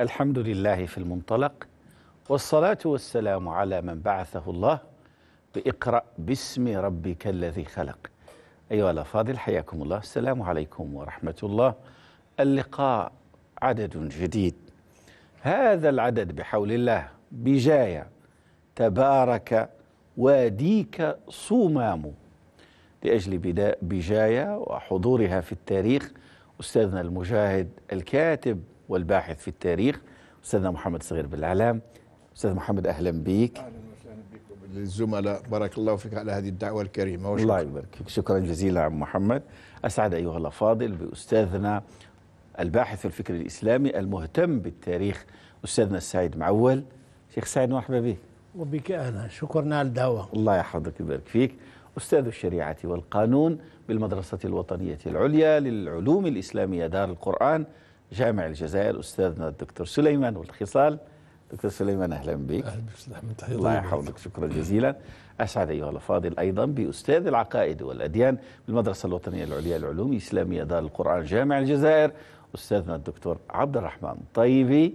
الحمد لله في المنطلق والصلاة والسلام على من بعثه الله بإقرأ باسم ربك الذي خلق أيها الأفاضل حياكم الله السلام عليكم ورحمة الله اللقاء عدد جديد هذا العدد بحول الله بجاية تبارك واديك صومام لأجل بداء بجاية وحضورها في التاريخ أستاذنا المجاهد الكاتب والباحث في التاريخ أستاذنا محمد صغير بالعلام أستاذ محمد أهلا بك أهلا وسهلا بكم للزملاء بارك الله فيك على هذه الدعوة الكريمة وشكرا. الله يبارك فيك شكرا جزيلا عم محمد أسعد أيها الأفاضل بأستاذنا الباحث في الفكر الإسلامي المهتم بالتاريخ أستاذنا السعيد معول شيخ سعيد مرحبا بك وبك أهلا شكرا على الدعوة الله يحفظك ويبارك فيك أستاذ الشريعة والقانون بالمدرسة الوطنية العليا للعلوم الإسلامية دار القرآن جامع الجزائر أستاذنا الدكتور سليمان والخصال دكتور سليمان أهلا بك أهلا بك استاذ احمد الله يحفظك شكرا جزيلا أسعد أيها الأفاضل أيضا بأستاذ العقائد والأديان بالمدرسة الوطنية العليا للعلوم الإسلامية دار القرآن جامع الجزائر أستاذنا الدكتور عبد الرحمن طيبي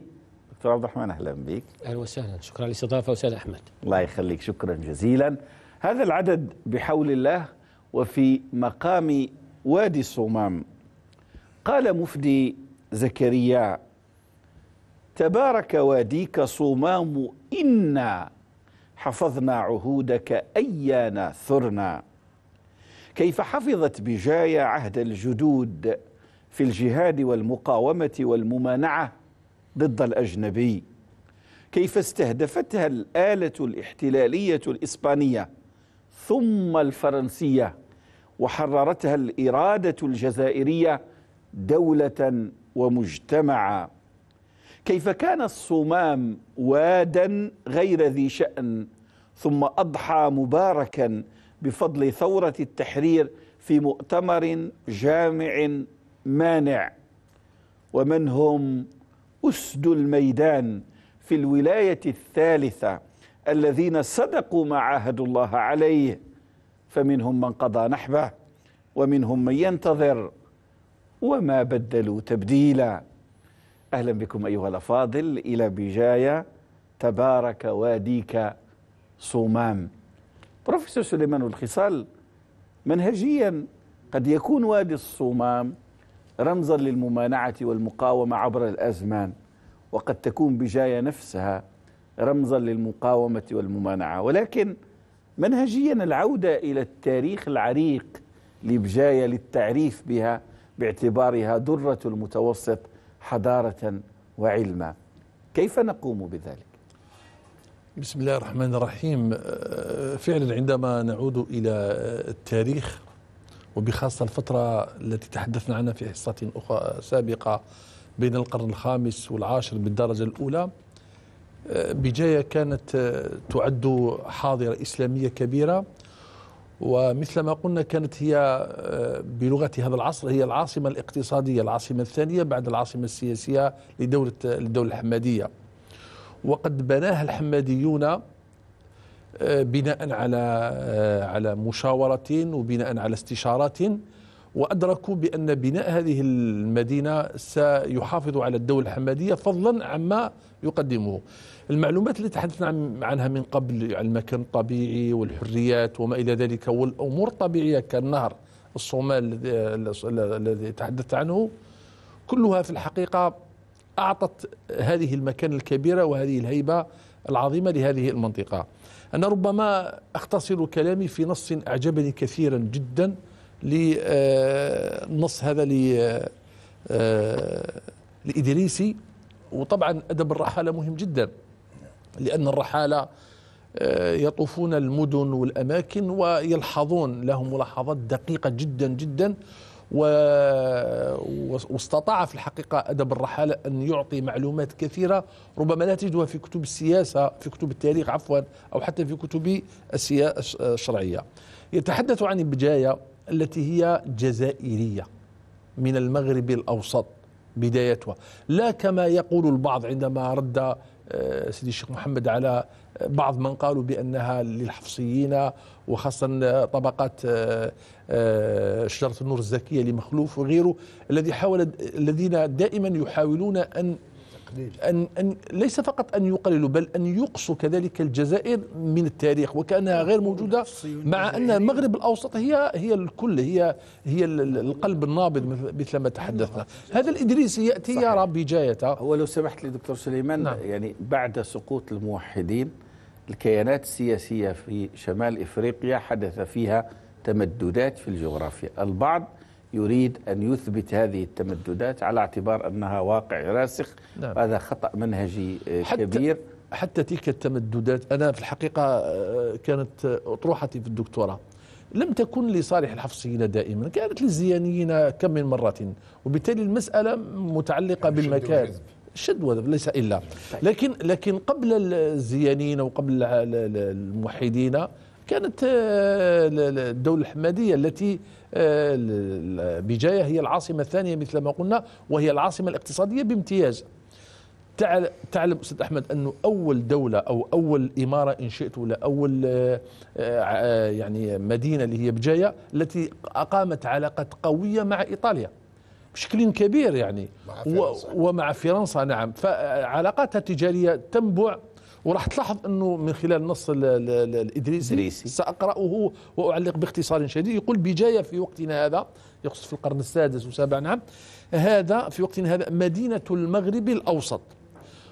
دكتور عبد الرحمن أهلا بك أهلا وسهلا شكرا للاستضافة أستاذ أحمد الله يخليك شكرا جزيلا هذا العدد بحول الله وفي مقام وادي الصمام قال مفدي زكريا تبارك واديك صمام إنا حفظنا عهودك أيانا ثرنا كيف حفظت بجايا عهد الجدود في الجهاد والمقاومة والممانعة ضد الأجنبي كيف استهدفتها الآلة الاحتلالية الإسبانية ثم الفرنسية وحررتها الإرادة الجزائرية دولة ومجتمعا كيف كان الصمام وادا غير ذي شأن ثم أضحى مباركا بفضل ثورة التحرير في مؤتمر جامع مانع ومن هم أسد الميدان في الولاية الثالثة الذين صدقوا ما عاهدوا الله عليه فمنهم من قضى نحبه ومنهم من ينتظر وما بدلوا تبديلا أهلا بكم أيها الأفاضل إلى بجاية تبارك واديك صومام بروفيسور سليمان الخصال منهجيا قد يكون وادي الصومام رمزا للممانعة والمقاومة عبر الأزمان وقد تكون بجاية نفسها رمزا للمقاومة والممانعة ولكن منهجيا العودة إلى التاريخ العريق لبجاية للتعريف بها باعتبارها دره المتوسط حضاره وعلما كيف نقوم بذلك بسم الله الرحمن الرحيم آه، فعلا عندما نعود الى التاريخ وبخاصه الفتره التي تحدثنا عنها في حصه اخرى سابقه بين القرن الخامس والعاشر بالدرجه الاولى آه، بجاية كانت آه، تعد حاضرة إسلامية كبيرة ومثل ما قلنا كانت هي آه، بلغة هذا العصر هي العاصمة الاقتصادية العاصمة الثانية بعد العاصمة السياسية لدولة الدولة الحمادية وقد بناها الحماديون آه، بناء على آه، على مشاورة وبناء على استشارات وأدركوا بأن بناء هذه المدينة سيحافظ على الدولة الحمادية فضلا عما يقدمه المعلومات اللي تحدثنا عنها من قبل عن يعني المكان الطبيعي والحريات وما إلى ذلك والأمور الطبيعية كالنهر الصومال الذي تحدثت عنه كلها في الحقيقة أعطت هذه المكانة الكبيرة وهذه الهيبة العظيمة لهذه المنطقة أنا ربما أختصر كلامي في نص أعجبني كثيرا جدا للنص آه، هذا آه، لإدريسي وطبعا أدب الرحالة مهم جدا لأن الرحالة آه، يطوفون المدن والأماكن ويلحظون لهم ملاحظات دقيقة جدا جدا و... واستطاع في الحقيقة أدب الرحالة أن يعطي معلومات كثيرة ربما لا تجدها في كتب السياسة في كتب التاريخ عفوا أو حتى في كتب الشرعية يتحدث عن بجاية التي هي جزائرية من المغرب الأوسط بدايتها لا كما يقول البعض عندما رد آه، سيدي الشيخ محمد على بعض من قالوا بأنها للحفصيين وخاصة طبقات آه، آه، شجرة النور الزكية لمخلوف وغيره الذي حاول الذين دائما يحاولون أن أن, أن ليس فقط أن يقللوا بل أن يقصوا كذلك الجزائر من التاريخ وكأنها غير موجودة مع أن المغرب الأوسط هي هي الكل هي هي القلب النابض مثل ما تحدثنا نعم. هذا الإدريسي يأتي يا يرى بجايته هو لو سمحت لي دكتور سليمان نعم. يعني بعد سقوط الموحدين الكيانات السياسية في شمال إفريقيا حدث فيها تمددات في الجغرافيا البعض يريد أن يثبت هذه التمددات على اعتبار أنها واقع راسخ نعم. هذا خطأ منهجي آه، حتى كبير حتى تلك التمددات أنا في الحقيقة آه، كانت آه، أطروحتي في الدكتوراه لم تكن لصالح الحفصيين دائما كانت للزيانيين كم من مرة وبالتالي المسألة متعلقة يعني بالمكان شد وذب ليس إلا طيب. لكن لكن قبل الزيانيين وقبل الموحدين كانت الدولة الحمادية التي آه، بجاية هي العاصمة الثانية مثل ما قلنا وهي العاصمة الاقتصادية بامتياز تعلم أستاذ أحمد أنه أول دولة أو أول إمارة إن شئت ولا أول آه، آه، يعني مدينة اللي هي بجاية التي أقامت علاقة قوية مع إيطاليا بشكل كبير يعني مع فرنسا. ومع فرنسا نعم فعلاقاتها التجارية تنبع وراح تلاحظ انه من خلال النص الادريسي ساقراه واعلق باختصار شديد يقول بجايه في وقتنا هذا يقصد في القرن السادس والسابع نعم هذا في وقتنا هذا مدينه المغرب الاوسط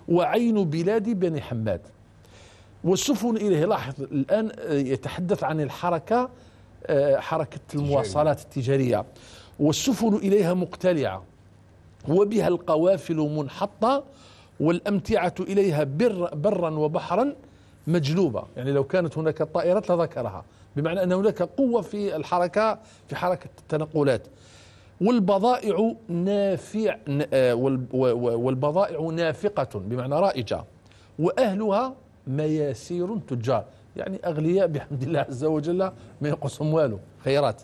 وعين بلاد بني حماد والسفن اليه لاحظ الان يتحدث عن الحركه آه، حركه المواصلات التجاريه والسفن اليها مقتلعه وبها القوافل منحطه والأمتعة إليها بر برا وبحرا مجلوبة يعني لو كانت هناك طائرات لذكرها بمعنى أن هناك قوة في الحركة في حركة التنقلات والبضائع نافع آه، والبضائع نافقة بمعنى رائجة وأهلها مياسير تجار يعني أغلياء بحمد الله عز وجل ما ينقصهم والو خيرات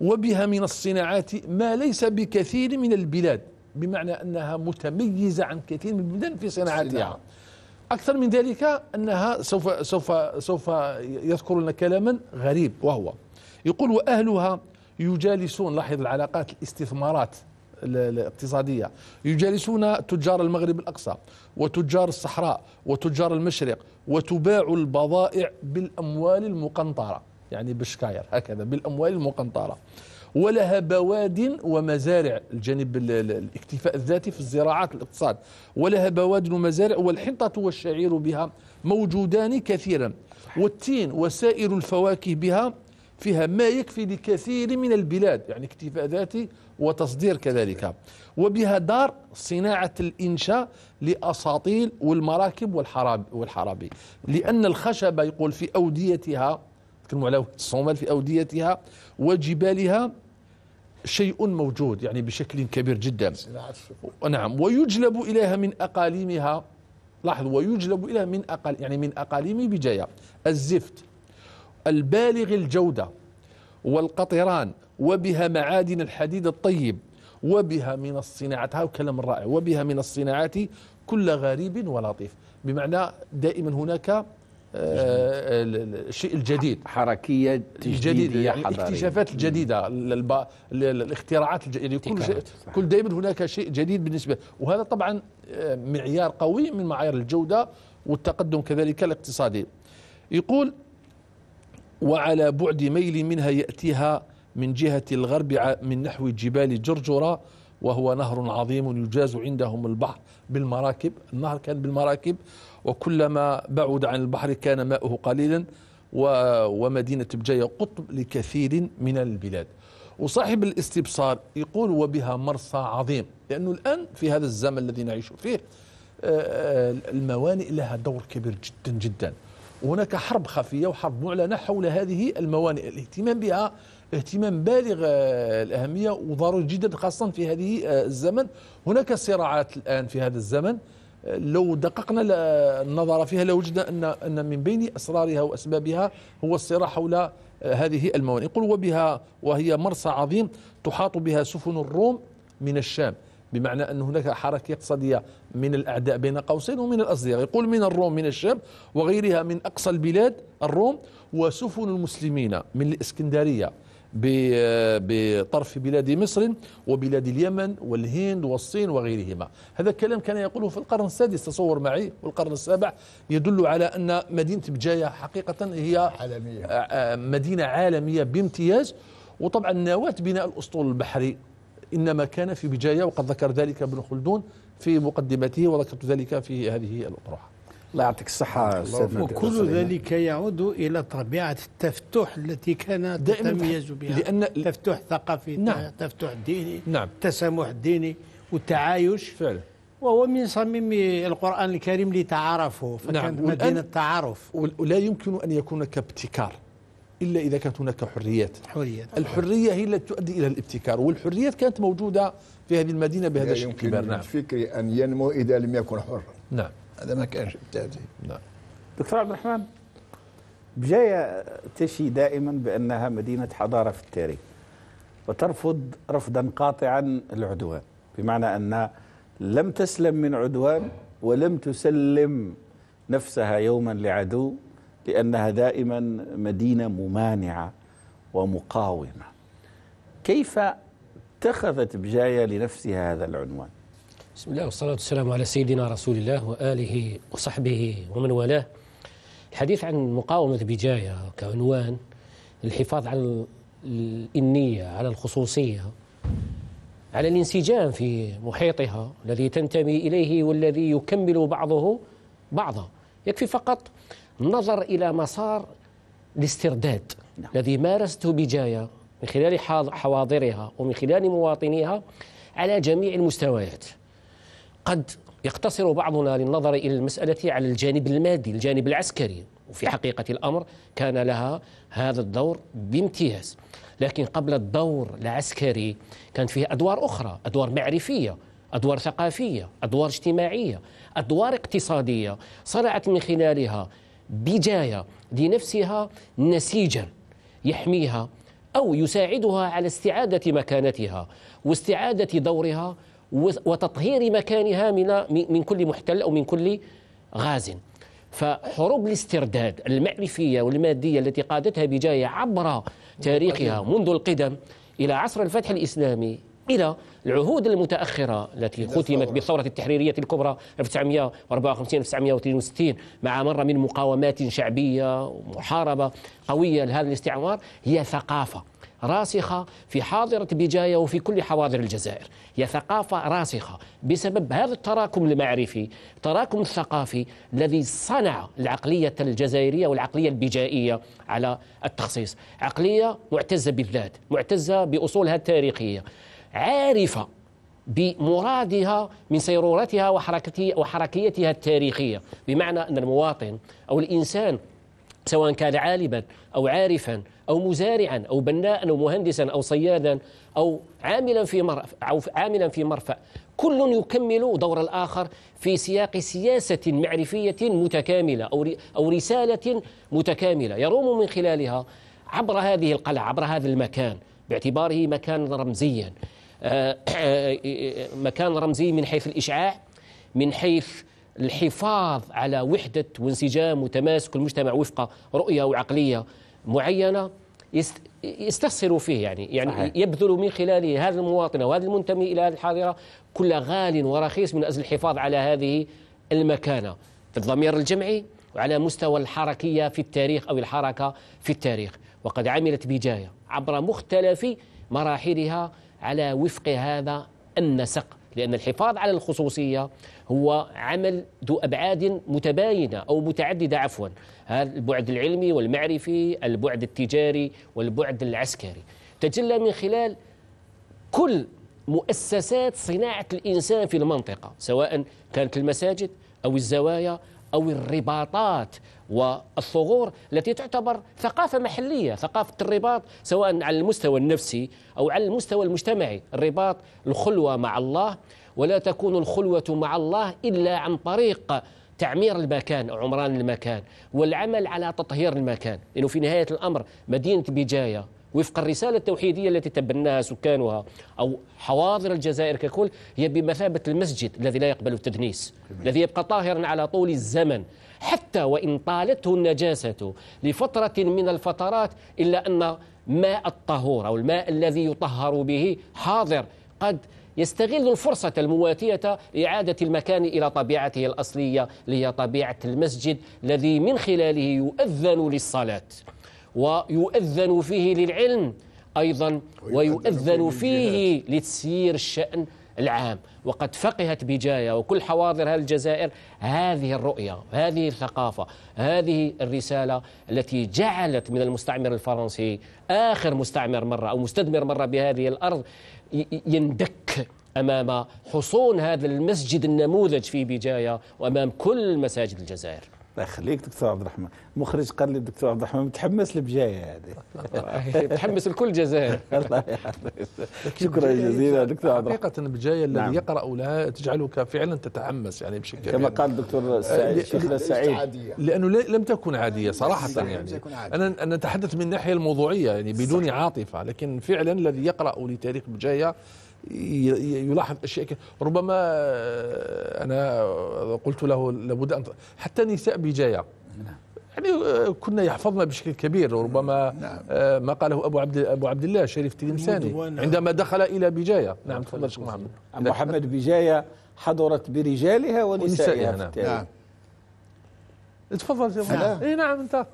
وبها من الصناعات ما ليس بكثير من البلاد بمعنى أنها متميزة عن كثير من البلدان في صناعتها نعم. أكثر من ذلك أنها سوف سوف سوف يذكر لنا كلاما غريب وهو يقول وأهلها يجالسون لاحظ العلاقات الاستثمارات الاقتصادية يجالسون تجار المغرب الأقصى وتجار الصحراء وتجار المشرق وتباع البضائع بالأموال المقنطرة يعني بالشكاير هكذا بالأموال المقنطرة ولها بواد ومزارع الجانب الاكتفاء الذاتي في الزراعات الاقتصاد ولها بواد ومزارع والحنطة والشعير بها موجودان كثيرا والتين وسائر الفواكه بها فيها ما يكفي لكثير من البلاد يعني اكتفاء ذاتي وتصدير كذلك وبها دار صناعة الإنشاء لأساطيل والمراكب والحراب والحرابي لأن الخشبة يقول في أوديتها تكلموا على الصومال في أوديتها وجبالها شيء موجود يعني بشكل كبير جدا نعم ويجلب إليها من أقاليمها لاحظوا ويجلب إليها من أقل يعني من أقاليم بجاية الزفت البالغ الجودة والقطران وبها معادن الحديد الطيب وبها من الصناعات هذا كلام رائع وبها من الصناعات كل غريب ولطيف بمعنى دائما هناك آه، آه، الشيء الجديد حركية جديدة يعني الاكتشافات الجديدة الاختراعات الجديدة يعني كل شيء كل دائما هناك شيء جديد بالنسبة وهذا طبعا آه، معيار قوي من معايير الجودة والتقدم كذلك الاقتصادي يقول وعلى بعد ميل منها يأتيها من جهة الغرب من نحو جبال جرجرة وهو نهر عظيم يجاز عندهم البحر بالمراكب النهر كان بالمراكب وكلما بعد عن البحر كان ماؤه قليلا ومدينة بجاية قطب لكثير من البلاد وصاحب الاستبصار يقول وبها مرصى عظيم لأنه الآن في هذا الزمن الذي نعيش فيه آه، آه، الموانئ لها دور كبير جدا جدا وهناك حرب خفية وحرب معلنة حول هذه الموانئ الاهتمام بها اهتمام بالغ آه، الأهمية وضروري جدا خاصة في هذه الزمن هناك صراعات الآن في هذا الزمن لو دققنا النظر فيها لوجدنا أن أن من بين أسرارها وأسبابها هو الصراع حول آه، هذه الموانئ يقول وبها وهي مرسى عظيم تحاط بها سفن الروم من الشام بمعنى أن هناك حركة اقتصادية من الأعداء بين قوسين ومن الأصدقاء يقول من الروم من الشام وغيرها من أقصى البلاد الروم وسفن المسلمين من الإسكندرية آه، بطرف بلاد مصر وبلاد اليمن والهند والصين وغيرهما هذا الكلام كان يقوله في القرن السادس تصور معي والقرن السابع يدل على أن مدينة بجاية حقيقة هي آه، عالمية. آه، مدينة عالمية بامتياز وطبعا نواة بناء الأسطول البحري إنما كان في بجاية وقد ذكر ذلك ابن خلدون في مقدمته وذكرت ذلك في هذه الأطروحة الله يعطيك الصحة آه، أستاذ وكل ذلك يعود إلى طبيعة التفتح التي كان تتميز بها لأن تفتح ثقافي نعم. تفتح ديني نعم. التسامح الديني والتعايش فعلا وهو من صميم القرآن الكريم لتعارفه نعم. فكانت نعم. مدينة تعارف ولا يمكن أن يكون كابتكار إلا إذا كانت هناك حريات حريات الحرية هي التي تؤدي إلى الابتكار والحريات كانت موجودة في هذه المدينة بهذا الشكل يمكن الفكر نعم. أن ينمو إذا لم يكن حرا نعم هذا ما كانش بتاعتي نعم دكتور عبد الرحمن بجاية تشي دائما بأنها مدينة حضارة في التاريخ وترفض رفضا قاطعا العدوان بمعنى أنها لم تسلم من عدوان ولم تسلم نفسها يوما لعدو لأنها دائما مدينة ممانعة ومقاومة كيف اتخذت بجاية لنفسها هذا العنوان بسم الله والصلاة والسلام على سيدنا رسول الله وآله وصحبه ومن والاه الحديث عن مقاومة بجاية كعنوان الحفاظ على الإنية على الخصوصية على الانسجام في محيطها الذي تنتمي إليه والذي يكمل بعضه بعضا يكفي فقط النظر إلى مسار الاسترداد نعم. الذي مارسته بجاية من خلال حواضرها ومن خلال مواطنيها على جميع المستويات قد يقتصر بعضنا للنظر الى المساله على الجانب المادي، الجانب العسكري، وفي حقيقه الامر كان لها هذا الدور بامتياز. لكن قبل الدور العسكري كانت فيه ادوار اخرى، ادوار معرفيه، ادوار ثقافيه، ادوار اجتماعيه، ادوار اقتصاديه، صنعت من خلالها بجايه لنفسها نسيجا يحميها او يساعدها على استعاده مكانتها واستعاده دورها وتطهير مكانها من من كل محتل او من كل غاز. فحروب الاسترداد المعرفيه والماديه التي قادتها بجايه عبر تاريخها منذ القدم الى عصر الفتح الاسلامي الى العهود المتاخره التي ختمت بالثوره التحريريه الكبرى 1954 1962 مع مره من مقاومات شعبيه ومحاربه قويه لهذا الاستعمار هي ثقافه راسخة في حاضرة بجاية وفي كل حواضر الجزائر هي ثقافة راسخة بسبب هذا التراكم المعرفي تراكم الثقافي الذي صنع العقلية الجزائرية والعقلية البجائية على التخصيص عقلية معتزة بالذات معتزة بأصولها التاريخية عارفة بمرادها من سيرورتها وحركيتها التاريخية بمعنى أن المواطن أو الإنسان سواء كان عالبا أو عارفا أو مزارعا أو بناء أو مهندسا أو صيادا أو عاملا في أو عاملا في مرفأ كل يكمل دور الآخر في سياق سياسة معرفية متكاملة أو أو رسالة متكاملة يروم من خلالها عبر هذه القلعة عبر هذا المكان باعتباره مكان رمزيا آه، آه، آه، مكان رمزي من حيث الإشعاع من حيث الحفاظ على وحدة وانسجام وتماسك المجتمع وفق رؤية وعقلية معينه يستثمروا فيه يعني يعني صحيح. يبذل من خلاله هذا المواطن او هذا المنتمي الى هذه الحاضره كل غال ورخيص من اجل الحفاظ على هذه المكانه في الضمير الجمعي وعلى مستوى الحركيه في التاريخ او الحركه في التاريخ وقد عملت بجايه عبر مختلف مراحلها على وفق هذا النسق لأن الحفاظ على الخصوصية هو عمل ذو أبعاد متباينة أو متعددة عفوا البعد العلمي والمعرفي البعد التجاري والبعد العسكري تجلى من خلال كل مؤسسات صناعة الإنسان في المنطقة سواء كانت المساجد أو الزوايا أو الرباطات والثغور التي تعتبر ثقافة محلية ثقافة الرباط سواء على المستوى النفسي أو على المستوى المجتمعي الرباط الخلوة مع الله ولا تكون الخلوة مع الله إلا عن طريق تعمير المكان أو عمران المكان والعمل على تطهير المكان لأنه في نهاية الأمر مدينة بجاية وفق الرسالة التوحيدية التي تبناها سكانها أو حواضر الجزائر ككل هي بمثابة المسجد الذي لا يقبل التدنيس الذي يبقى طاهرا على طول الزمن حتى وإن طالته النجاسة لفترة من الفترات إلا أن ماء الطهور أو الماء الذي يطهر به حاضر قد يستغل الفرصة المواتية لإعادة المكان إلى طبيعته الأصلية اللي هي طبيعة المسجد الذي من خلاله يؤذن للصلاة ويؤذن فيه للعلم أيضا ويؤذن فيه لتسيير الشأن العام وقد فقهت بجاية وكل حواضر الجزائر هذه الرؤية هذه الثقافة هذه الرسالة التي جعلت من المستعمر الفرنسي آخر مستعمر مرة أو مستدمر مرة بهذه الأرض يندك أمام حصون هذا المسجد النموذج في بجاية وأمام كل مساجد الجزائر الله طيب، يخليك دكتور عبد الرحمن المخرج قال لي دكتور عبد الرحمن متحمس للبجايه هذه متحمس لكل جزائر الله يحفظك شكرا جزيلا دكتور عبد الرحمن حقيقه البجايه الذي نعم. يقرا لها تجعلك فعلا تتحمس يعني بشكل كما قال الدكتور آه، سعيد الشيخ سعيد لانه لم تكن عاديه نعم. صراحه يعني انا انا نتحدث من الناحيه الموضوعيه يعني بدون عاطفه لكن فعلا الذي يقرا لتاريخ بجايه يلاحظ اشياء كده ربما آه، انا قلت له لابد ان حتى نساء بجايه نعم. يعني آه، كنا يحفظنا بشكل كبير نعم. ربما آه، نعم. ما قاله ابو عبد ابو عبد الله شريف تلمساني عندما دخل الى بجايه نعم تفضل شيخ محمد محمد نعم. بجايه حضرت برجالها ونسائها نعم. تفضل جمال اي نعم انت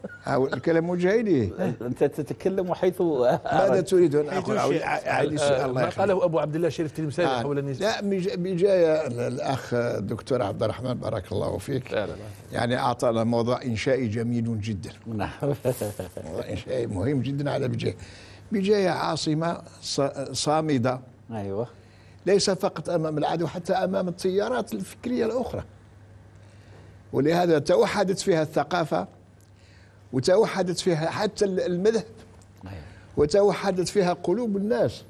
الكلام وجهي لي انت تتكلم وحيث ماذا تريد ان اقول اعيد سؤال آه، الله ما قاله ابو عبد الله شريف التلمساني آه. حول النساء لا بجايه الاخ الدكتور عبد الرحمن بارك الله فيك يعني اعطانا موضوع انشائي جميل جدا نعم انشائي مهم جدا على بجايه بجايه عاصمه صامده ايوه ليس فقط امام العدو حتى امام التيارات الفكريه الاخرى ولهذا توحدت فيها الثقافة وتوحدت فيها حتى المذهب وتوحدت فيها قلوب الناس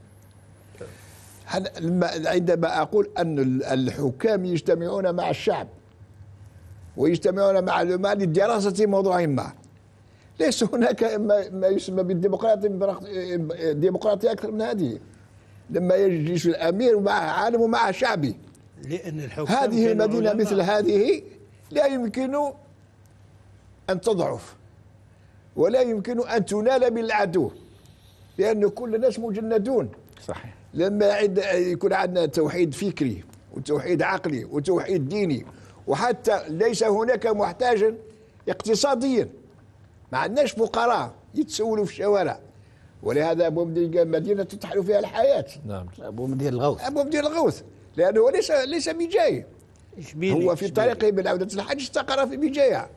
عندما أقول أن الحكام يجتمعون مع الشعب ويجتمعون مع العلماء لدراسة موضوع ما ليس هناك ما يسمى بالديمقراطية ديمقراطية أكثر من هذه لما يجلس الأمير مع عالم ومع شعبي لأن الحكام هذه المدينة مثل هذه لا يمكن أن تضعف ولا يمكن أن تنال بالعدو لأن كل الناس مجندون صحيح لما عد يكون عندنا توحيد فكري وتوحيد عقلي وتوحيد ديني وحتى ليس هناك محتاجا اقتصاديا ما عندناش فقراء يتسولوا في الشوارع ولهذا ابو مدير مدينه تتحل فيها الحياه نعم ابو مدير الغوث ابو مدير الغوث لانه ليس ليس بجاي إشبيلي هو في طريقه من عودة الحج استقر في بجاية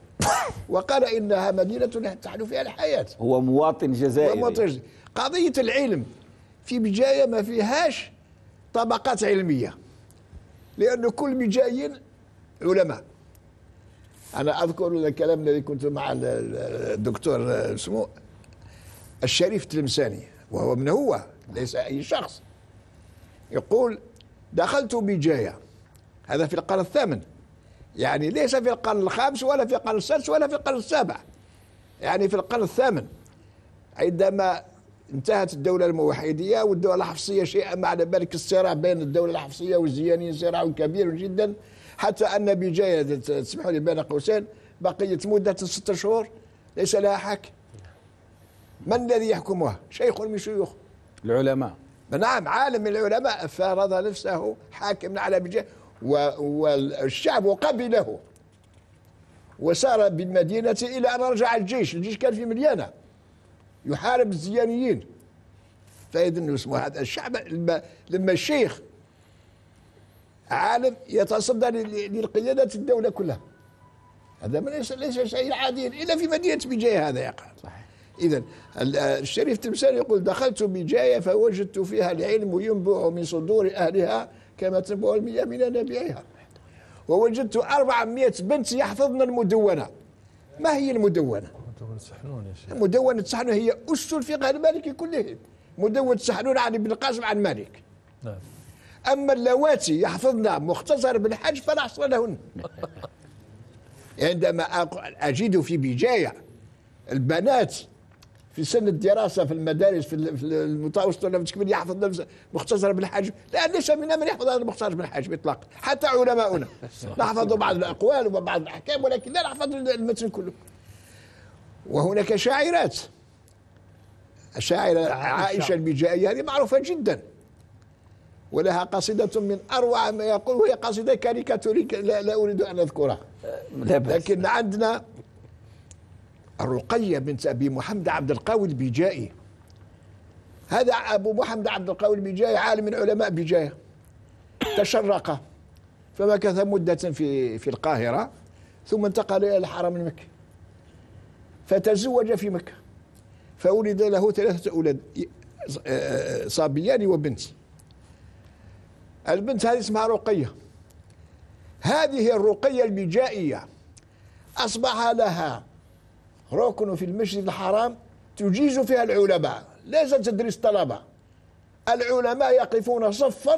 وقال إنها مدينة تحلو فيها الحياة هو مواطن جزائري مواطن قضية العلم في بجاية ما فيهاش طبقات علمية لأن كل بجايين علماء أنا أذكر الكلام الذي كنت مع الدكتور اسمه الشريف التلمساني وهو من هو ليس أي شخص يقول دخلت بجاية هذا في القرن الثامن يعني ليس في القرن الخامس ولا في القرن السادس ولا في القرن السابع يعني في القرن الثامن عندما انتهت الدولة الموحدية والدولة الحفصية شيئا ما على بالك الصراع بين الدولة الحفصية والزيانيين صراع كبير جدا حتى أن بجاية تسمحوا لي بين قوسين بقية مدة ستة شهور ليس لها حاكم من الذي يحكمها؟ شيخ من شيوخ العلماء نعم عالم من العلماء فرض نفسه حاكم على بجاية والشعب قبله وسار بالمدينة إلى أن رجع الجيش الجيش كان في مليانة يحارب الزيانيين فإذا اسمه هذا الشعب لما الشيخ عالم يتصدى للقيادة الدولة كلها هذا ليس ليس شيء عادي إلا في مدينة بجاية هذا يقع إذا الشريف تمساني يقول دخلت بجاية فوجدت فيها العلم ينبع من صدور أهلها كما تبوع المياه من ينابيعها ووجدت 400 بنت يحفظن المدونة ما هي المدونة؟ مدونة سحنون يا شيخ مدونة سحنون هي أس الفقه المالكي كله مدونة سحنون عن ابن القاسم عن مالك نعم أما اللواتي يحفظن مختصر بالحج فلا حصر لهن عندما أجد في بجاية البنات في سن الدراسه في المدارس في المتوسط ولا في يحفظ نفسه مختصر بالحجم لا ليس منا من يحفظ هذا المختصر بالحجم اطلاقا حتى علماؤنا نحفظ بعض الاقوال وبعض الاحكام ولكن لا نحفظ المتن كله وهناك شاعرات الشاعرة عائشة البجائية هذه معروفة جدا ولها قصيدة من أروع ما يقول وهي قصيدة كاريكاتورية لا, لا أريد أن أذكرها لكن عندنا رقية بنت أبي محمد عبد القوي البجائي هذا أبو محمد عبد القوي البجائي عالم من علماء بجاية تشرق فمكث مدة في في القاهرة ثم انتقل إلى الحرم المكي فتزوج في مكة فولد له ثلاثة أولاد صبيان وبنت البنت هذه اسمها رقية هذه الرقية البجائية أصبح لها ركن في المسجد الحرام تجيز فيها العلماء ليس تدريس الطلبة العلماء يقفون صفا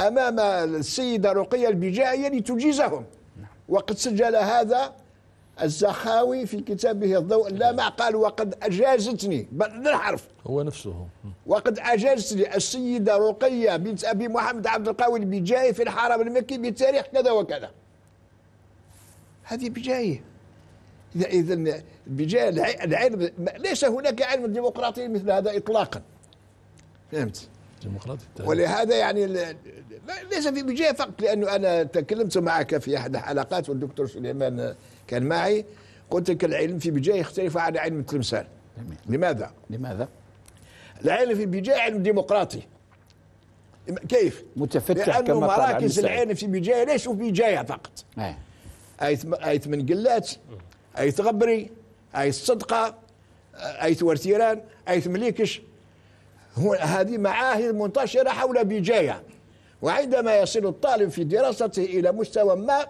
أمام السيدة رقية البجاية لتجيزهم وقد سجل هذا الزخاوي في كتابه الضوء لا ما قال وقد أجازتني بل هو نفسه وقد أجازتني السيدة رقية بنت أبي محمد عبد القوي البجائي في الحرم المكي بتاريخ كذا وكذا هذه بجاية اذا بجاه العلم ليس هناك علم ديمقراطي مثل هذا اطلاقا فهمت ديمقراطي ولهذا يعني ليس في بجاه فقط لانه انا تكلمت معك في احد الحلقات والدكتور سليمان كان معي قلت لك العلم في بجاه يختلف عن علم التمثال لماذا؟ لماذا؟ العلم في بجاه علم ديمقراطي كيف؟ متفتح لأنه كما مراكز العلم في بجاه ليسوا في بجاية فقط اي اي من قلات اي تغبري اي الصدقه اي تورتيران اي تمليكش هذه معاهد منتشرة حول بجاية وعندما يصل الطالب في دراسته إلى مستوى ما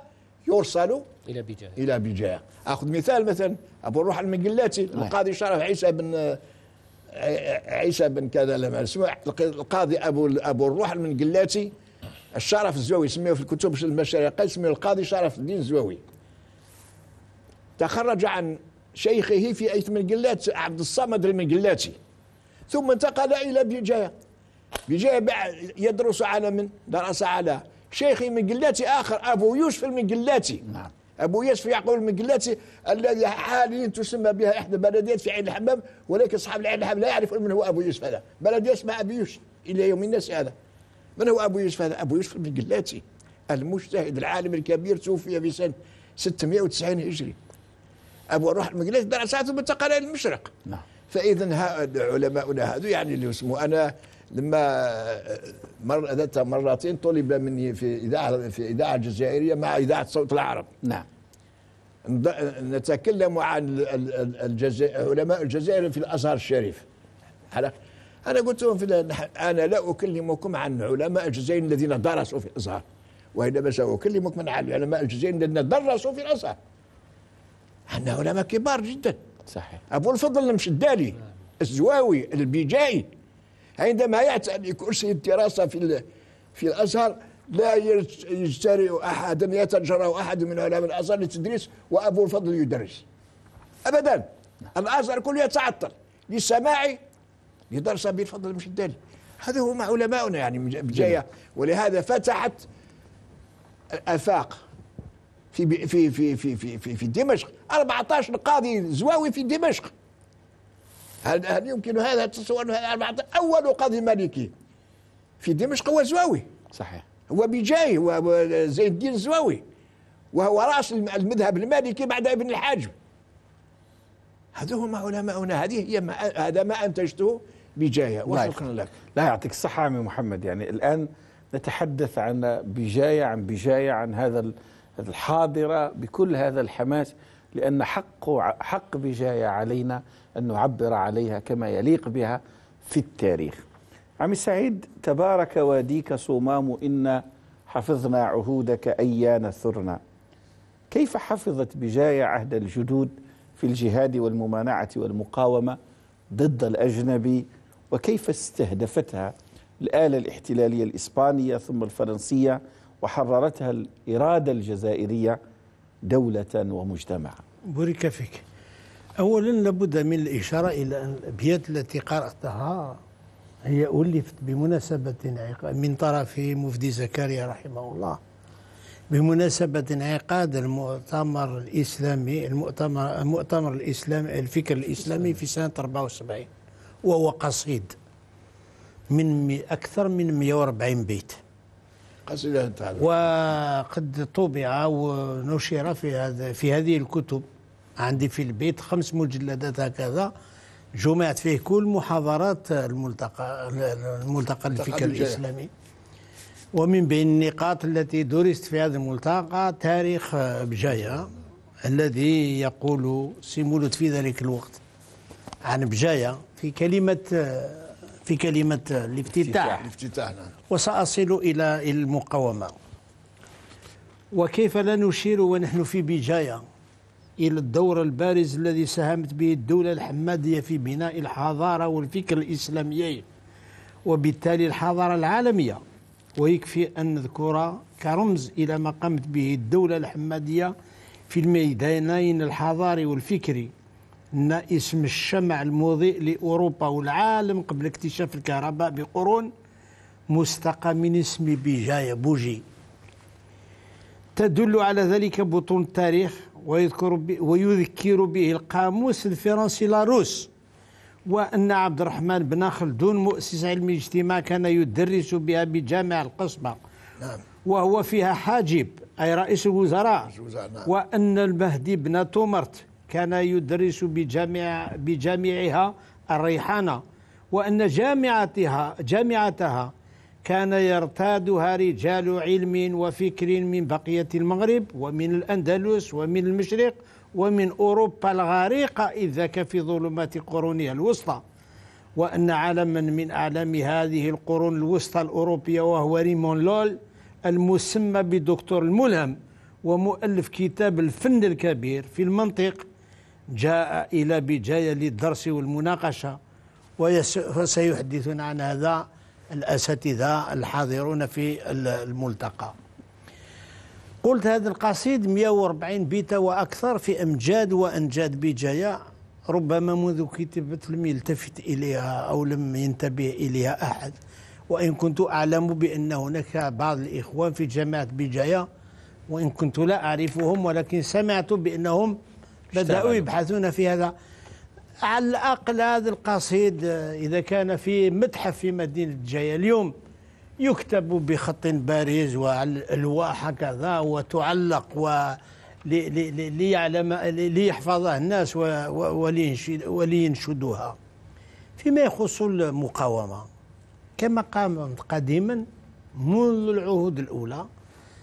يرسل إلى بجاية إلى بجاية أخذ مثال مثلا أبو الروح المنقلاتي نعم. القاضي شرف عيسى بن عيسى بن كذا لما اسمه القاضي أبو أبو الروح المنقلاتي الشرف الزوي يسميه في الكتب المشرقيه يسميه القاضي شرف الدين الزوي تخرج عن شيخه في أيت من قلات عبد الصمد المنقلاتي ثم انتقل إلى بجاية بجاية يدرس على من درس على شيخ المنقلاتي آخر أبو يوسف المنقلاتي نعم أبو يوسف يعقوب المنقلاتي الذي حاليا تسمى بها إحدى بلديات في عين الحمام ولكن أصحاب عين الحمام لا يعرفون من هو أبو يوسف هذا بلد يسمى أبو يوسف إلى يوم الناس هذا من هو أبو يوسف هذا أبو يوسف المنقلاتي المجتهد العالم الكبير توفي في سنة 690 هجري ابو روح المجلس درساته بانتقل الى المشرق نعم فاذا علماؤنا هذو يعني اللي اسمه انا لما مر ذات مرتين طلب مني في اذاعه في اذاعه الجزائريه مع اذاعه صوت العرب نعم نتكلم عن الجزائر علماء الجزائر في الازهر الشريف انا قلت لهم في انا لا اكلمكم عن علماء الجزائر الذين درسوا في الازهر وانما ساكلمكم عن علماء الجزائر الذين درسوا في الازهر احنا علماء كبار جدا صحيح ابو الفضل المشدالي الزواوي البيجاي عندما يأتي لكرسي الدراسه في في الازهر لا يجترئ احد يتجرأ احد من علماء الازهر للتدريس وابو الفضل يدرس ابدا نعم. الازهر كله يتعطل للسماع لدرس ابي الفضل المشدالي هذا مع علماؤنا يعني جاية ولهذا فتحت الافاق في في في في في في, في دمشق 14 قاضي زواوي في دمشق هل هل يمكن هذا تصور أنه أول قاضي مالكي في دمشق هو زواوي صحيح هو بجاي هو زين الدين الزواوي وهو راس المذهب المالكي بعد ابن الحاجب هذو هما علماؤنا هذه هي ما هذا ما انتجته بجايه وشكرا لك لا يعطيك الصحه عمي محمد يعني الان نتحدث عن بجايه عن بجايه عن هذا الحاضرة بكل هذا الحماس لأن حق حق بجاية علينا أن نعبر عليها كما يليق بها في التاريخ عم سعيد تبارك واديك صمام إنا حفظنا عهودك أيان ثرنا كيف حفظت بجاية عهد الجدود في الجهاد والممانعة والمقاومة ضد الأجنبي وكيف استهدفتها الآلة الاحتلالية الإسبانية ثم الفرنسية وحررتها الإرادة الجزائرية دولة ومجتمعا بورك فيك أولا لابد من الإشارة إلى أن الأبيات التي قرأتها هي ألفت بمناسبة من طرف مفدي زكريا رحمه الله بمناسبة انعقاد المؤتمر الإسلامي المؤتمر المؤتمر الإسلامي الفكر الإسلامي في سنة 74 وهو قصيد من أكثر من 140 بيت قصيدة تعلم وقد طبع ونشر في هذا في هذه الكتب عندي في البيت خمس مجلدات هكذا جمعت فيه كل محاضرات الملتقى الملتقى الفكر الإسلامي ومن بين النقاط التي درست في هذا الملتقى تاريخ بجاية الذي يقول سيمولت في ذلك الوقت عن بجاية في كلمة في كلمة الافتتاح الافتتاح نعم وسأصل إلى المقاومة وكيف لا نشير ونحن في بجاية إلى الدور البارز الذي ساهمت به الدولة الحمادية في بناء الحضارة والفكر الإسلاميين وبالتالي الحضارة العالمية ويكفي أن نذكر كرمز إلى ما قامت به الدولة الحمادية في الميدانين الحضاري والفكري أن اسم الشمع المضيء لأوروبا والعالم قبل اكتشاف الكهرباء بقرون مستقى من اسم بجاية بوجي تدل على ذلك بطون التاريخ ويذكر ويذكر به القاموس الفرنسي لاروس وأن عبد الرحمن بن خلدون مؤسس علم الاجتماع كان يدرس بها بجامع القصبة نعم. وهو فيها حاجب أي رئيس الوزراء نعم. وأن المهدي بن تومرت كان يدرس بجامع بجامعها الريحانة وأن جامعتها جامعتها كان يرتادها رجال علم وفكر من بقية المغرب ومن الأندلس ومن المشرق ومن أوروبا الغريقة إذ ذاك في ظلمات قرونها الوسطى وأن عالما من أعلام هذه القرون الوسطى الأوروبية وهو ريمون لول المسمى بدكتور الملهم ومؤلف كتاب الفن الكبير في المنطق جاء إلى بجاية للدرس والمناقشة وسيحدثنا عن هذا الأساتذة الحاضرون في الملتقى قلت هذا القصيد 140 بيتا وأكثر في أمجاد وأنجاد بجاية ربما منذ كتبت لم يلتفت إليها أو لم ينتبه إليها أحد وإن كنت أعلم بأن هناك بعض الإخوان في جامعة بجاية وإن كنت لا أعرفهم ولكن سمعت بأنهم بدأوا يبحثون في هذا على الأقل هذا القصيد آه، إذا كان في متحف في مدينة الجاية اليوم يكتب بخط بارز وعلى الواح هكذا وتعلق و ليعلم ليحفظها الناس ولينشدوها فيما يخص المقاومة كما قامت قديما منذ العهود الأولى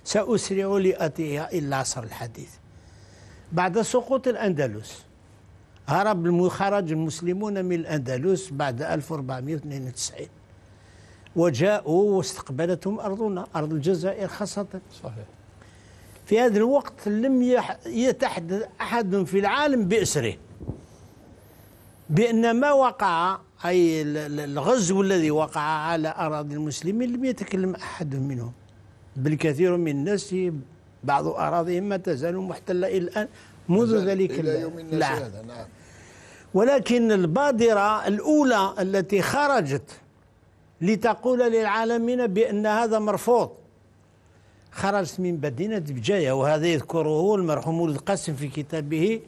سأسرع لأتيها إلى العصر الحديث بعد سقوط الأندلس هرب المخرج المسلمون من الأندلس بعد 1492 وجاءوا واستقبلتهم أرضنا أرض الجزائر خاصة صحيح في هذا الوقت لم يتحدث أحد في العالم بأسره بأن ما وقع أي الغزو الذي وقع على أراضي المسلمين لم يتكلم أحد منهم بل كثير من الناس بعض أراضيهم ما تزال محتلة إلى الآن منذ ذلك إلى يوم هذا. نعم ولكن البادرة الأولى التي خرجت لتقول للعالمين بأن هذا مرفوض خرجت من مدينة بجاية وهذا يذكره المرحوم ولد القاسم في كتابه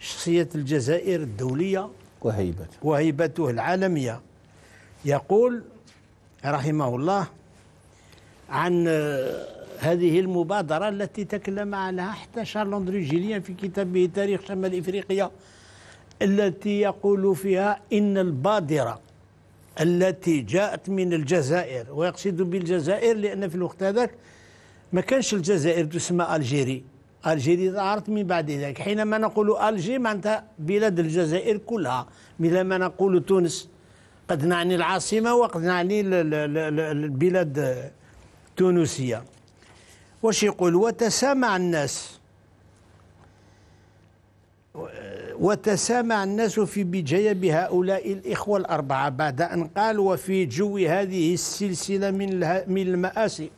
شخصية الجزائر الدولية وهيبته وهيبته العالمية يقول رحمه الله عن هذه المبادرة التي تكلم عنها حتى شارل أندري جيليان في كتابه تاريخ شمال إفريقيا التي يقول فيها إن البادرة التي جاءت من الجزائر ويقصد بالجزائر لأن في الوقت هذاك ما كانش الجزائر تسمى الجيري الجيري ظهرت من بعد ذلك حينما نقول الجي معناتها بلاد الجزائر كلها مثل ما نقول تونس قد نعني العاصمة وقد نعني البلاد التونسية واش يقول وتسامع الناس وتسامع الناس في بجاية بهؤلاء الإخوة الأربعة بعد أن قال وفي جو هذه السلسلة من من المآسي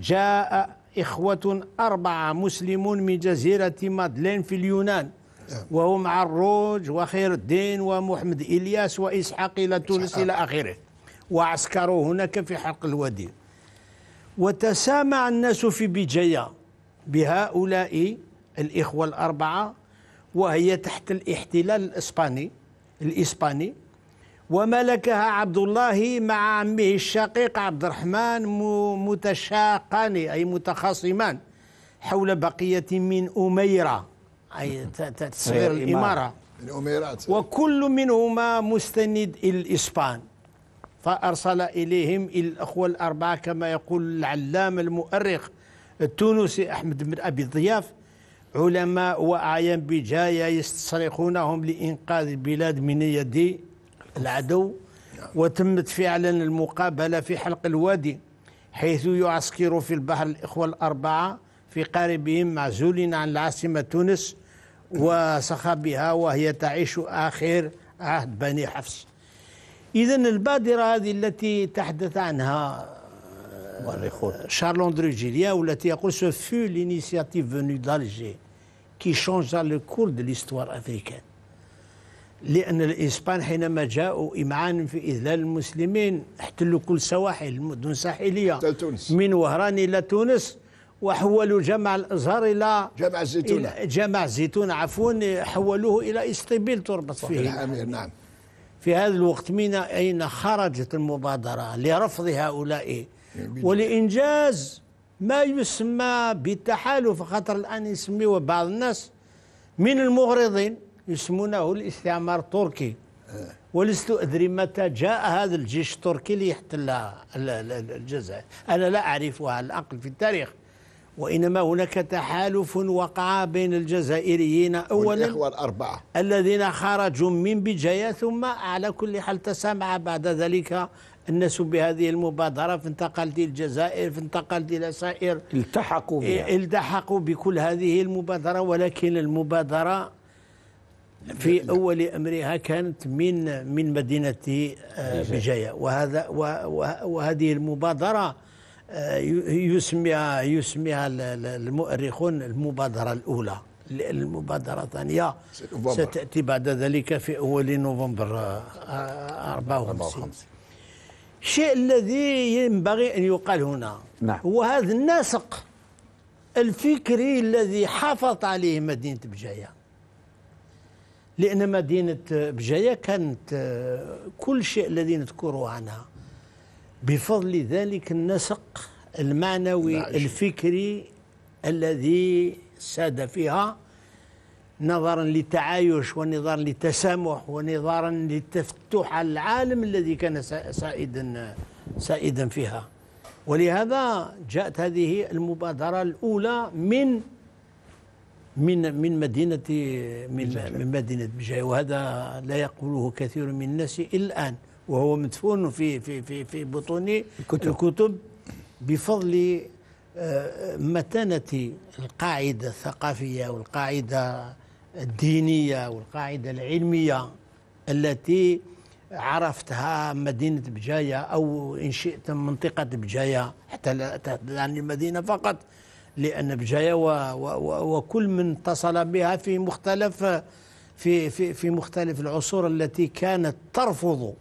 جاء إخوة أربعة مسلمون من جزيرة مادلين في اليونان نعم. وهم عروج وخير الدين ومحمد إلياس وإسحاق إلى تونس إلى آخره وعسكروا هناك في حق الوديد وتسامع الناس في بجاية بهؤلاء الإخوة الأربعة وهي تحت الاحتلال الإسباني الإسباني وملكها عبد الله مع عمه الشقيق عبد الرحمن متشاقان أي متخاصمان حول بقية من أميرة أي تصغير الإمارة وكل منهما مستند إلى الإسبان فأرسل إليهم إلى الأخوة الأربعة كما يقول العلام المؤرخ التونسي أحمد بن أبي ضياف علماء وأعيان بجاية يستصرخونهم لإنقاذ البلاد من يد العدو وتمت فعلا المقابلة في حلق الوادي حيث يعسكر في البحر الإخوة الأربعة في قاربهم معزولين عن العاصمة تونس وصخبها وهي تعيش آخر عهد بني حفص إذا البادرة هذه التي تحدث عنها شارل أندري جيليا والتي يقول سو فو لينيسياتيف فوني دالجي كي شونجا لو كور دو ليستوار أفريكان لأن الإسبان حينما جاءوا امعان في إذلال المسلمين احتلوا كل سواحل المدن الساحليه تونس من وهران إلى تونس وحولوا جامع الازهر الى جامع الزيتونه جامع الزيتون عفوا حولوه الى اسطبيل تربط فيه نعم في هذا الوقت من أين خرجت المبادرة لرفض هؤلاء ولإنجاز ما يسمى بالتحالف خاطر الآن يسميه بعض الناس من المغرضين يسمونه الاستعمار التركي آه. ولست أدري متى جاء هذا الجيش التركي ليحتل الجزائر أنا لا أعرفها على الأقل في التاريخ وإنما هناك تحالف وقع بين الجزائريين أولا الأربعة الذين خرجوا من بجاية ثم على كل حال تسامع بعد ذلك الناس بهذه المبادرة فانتقلت إلى الجزائر فانتقلت إلى سائر التحقوا إيه، بها التحقوا بكل هذه المبادرة ولكن المبادرة في أول أمرها كانت من من مدينة آه، بجاية وهذا وهذه المبادرة يسميها آه، يسميها المؤرخون المبادرة الأولى المبادرة الثانية ستأتي بعد ذلك في أول نوفمبر 54 آه، الشيء الذي ينبغي أن يقال هنا نعم. هو هذا النسق الفكري الذي حافظت عليه مدينة بجاية لأن مدينة بجاية كانت آه، كل شيء الذي نذكره عنها بفضل ذلك النسق المعنوي نعم. الفكري الذي ساد فيها نظرا للتعايش ونظرا للتسامح ونظرا للتفتح على العالم الذي كان سائدا سائدا فيها ولهذا جاءت هذه المبادرة الأولى من من من مدينة من, من مدينة بجاية وهذا لا يقوله كثير من الناس الآن وهو مدفون في في في في بطون الكتب, الكتب بفضل آه، متانة القاعدة الثقافية والقاعدة الدينية والقاعدة العلمية التي عرفتها مدينة بجاية أو إن شئت منطقة بجاية حتى لا يعني المدينة فقط لأن بجاية و و وكل من اتصل بها في مختلف في في في مختلف العصور التي كانت ترفض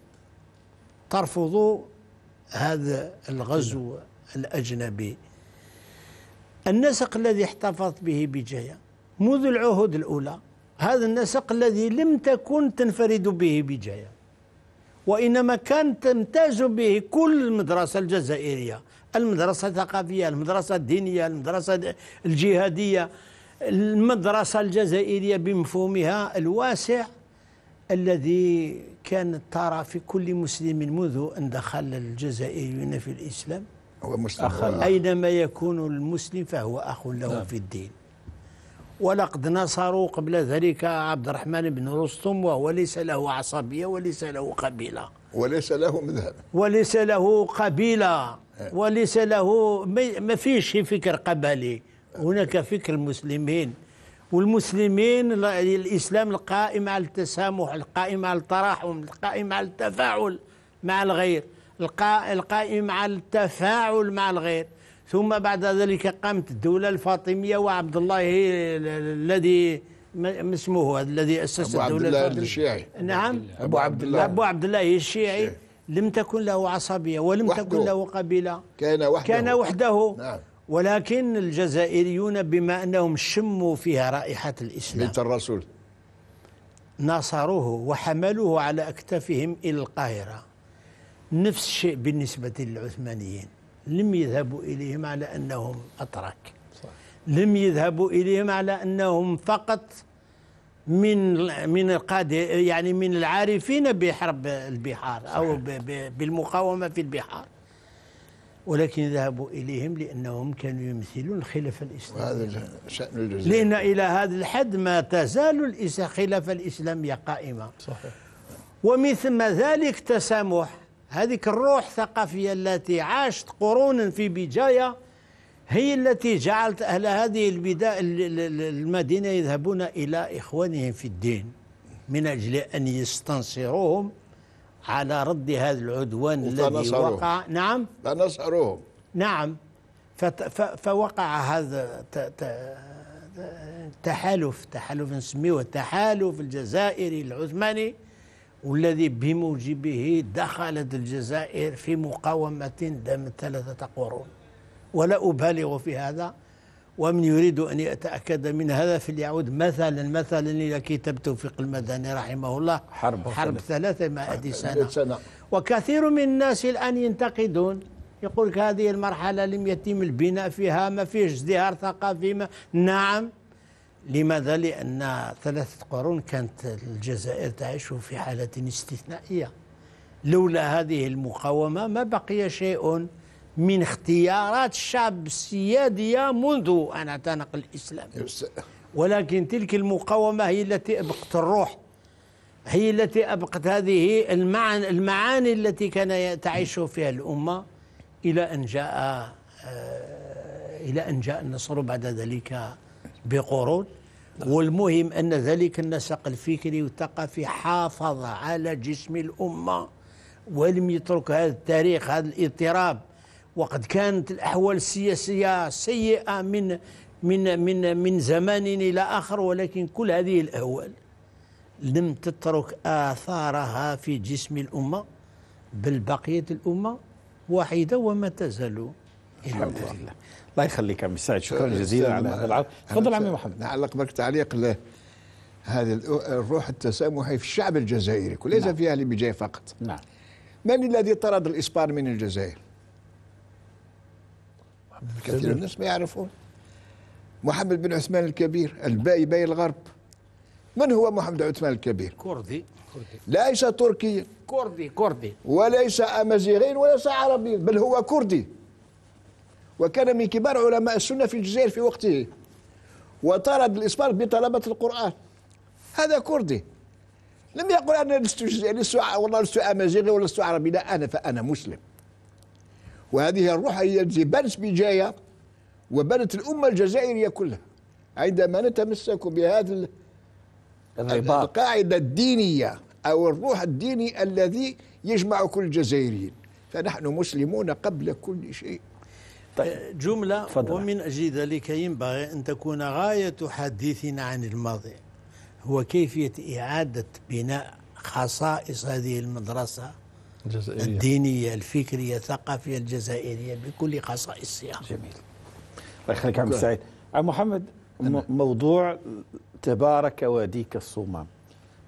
ترفض هذا الغزو الأجنبي النسق الذي احتفظت به بجاية منذ العهود الأولى هذا النسق الذي لم تكن تنفرد به بجاية وإنما كان تمتاز به كل المدرسة الجزائرية المدرسة الثقافية المدرسة الدينية المدرسة الجهادية المدرسة الجزائرية بمفهومها الواسع الذي كانت ترى في كل مسلم منذ أن دخل الجزائريون في الإسلام هو مسلم أخ أينما يكون المسلم فهو أخ له نعم. في الدين ولقد نصروا قبل ذلك عبد الرحمن بن رستم وهو ليس له عصبية وليس له قبيلة وليس له مذهب وليس له قبيلة نعم. وليس له ما فيش فكر قبلي هناك فكر المسلمين والمسلمين الإسلام القائم على التسامح القائم على التراحم القائم على التفاعل مع الغير القائم على التفاعل مع الغير ثم بعد ذلك قامت الدولة الفاطمية وعبد الله الذي ما اسمه هذا الذي أسس أبو الدولة عبد الله الشيعي نعم أبو عبد الله أبو عبد الله الشيعي لم تكن له عصبية ولم وحده. تكن له قبيلة كان وحده كان وحده نعم ولكن الجزائريون بما أنهم شموا فيها رائحة الإسلام بيت الرسول ناصروه وحملوه على أكتافهم إلى القاهرة نفس الشيء بالنسبة للعثمانيين لم يذهبوا إليهم على أنهم أتراك لم يذهبوا إليهم على أنهم فقط من من يعني من العارفين بحرب البحار أو بالمقاومة في البحار ولكن ذهبوا إليهم لأنهم كانوا يمثلون الخلافة الإسلامية هذا شأن الجزائر لأن إلى هذا الحد ما تزال الخلافة الإسلامية قائمة صحيح ومن ثم ذلك تسامح هذه الروح الثقافية التي عاشت قرونا في بجاية هي التي جعلت أهل هذه البدا المدينة يذهبون إلى إخوانهم في الدين من أجل أن يستنصروهم على رد هذا العدوان الذي وقع نعم فنصروهم نعم فوقع هذا تحالف تحالف نسميه التحالف الجزائري العثماني والذي بموجبه دخلت الجزائر في مقاومة دامت ثلاثة قرون ولا أبالغ في هذا ومن يريد أن يتأكد من هذا فليعود مثلا مثلا إلى كتاب توفيق المدني رحمه الله حرب حرب ثلاثمائة سنة. سنة وكثير من الناس الآن ينتقدون يقول لك هذه المرحلة لم يتم البناء فيها ما فيش ازدهار ثقافي ما نعم لماذا؟ لأن ثلاثة قرون كانت الجزائر تعيش في حالة استثنائية لولا هذه المقاومة ما بقي شيء من اختيارات الشعب السيادية منذ أن اعتنق الإسلام ولكن تلك المقاومة هي التي أبقت الروح هي التي أبقت هذه المعاني, المعاني التي كان تعيش فيها الأمة إلى أن جاء آه، إلى أن جاء النصر بعد ذلك بقرون والمهم أن ذلك النسق الفكري والثقافي حافظ على جسم الأمة ولم يترك هذا التاريخ هذا الاضطراب وقد كانت الأحوال السياسية سيئة من من من من زمان إلى آخر ولكن كل هذه الأحوال لم تترك آثارها في جسم الأمة بل بقيت الأمة واحدة وما تزال الحمد لله الله يخليك عمي سعيد شكرا جزيلا على هذا العرض تفضل عمي محمد نعلق برك تعليق له هذا الروح التسامحي في الشعب الجزائري وليس نعم. ليس في اهل بجاي فقط نعم من الذي طرد الاسبان من الجزائر؟ كثير من الناس ما يعرفون محمد بن عثمان الكبير الباي باي الغرب من هو محمد عثمان الكبير كردي ليس تركيا كردي كردي وليس امازيغي وليس عربي بل هو كردي وكان من كبار علماء السنه في الجزائر في وقته وطرد الاسبان بطلبه القران هذا كردي لم يقل انا لست جزائري لست والله لست امازيغي ولست عربي لا انا فانا مسلم وهذه الروح هي التي بنت بجاية وبنت الأمة الجزائرية كلها عندما نتمسك بهذا القاعدة الدينية أو الروح الديني الذي يجمع كل الجزائريين فنحن مسلمون قبل كل شيء طيب جملة فضل. ومن أجل ذلك ينبغي أن تكون غاية حديثنا عن الماضي هو كيفية إعادة بناء خصائص هذه المدرسة الجزائرية الدينية الفكرية الثقافية الجزائرية بكل خصائصها جميل الله يخليك عم سعيد عم محمد نعم. موضوع تبارك واديك الصمام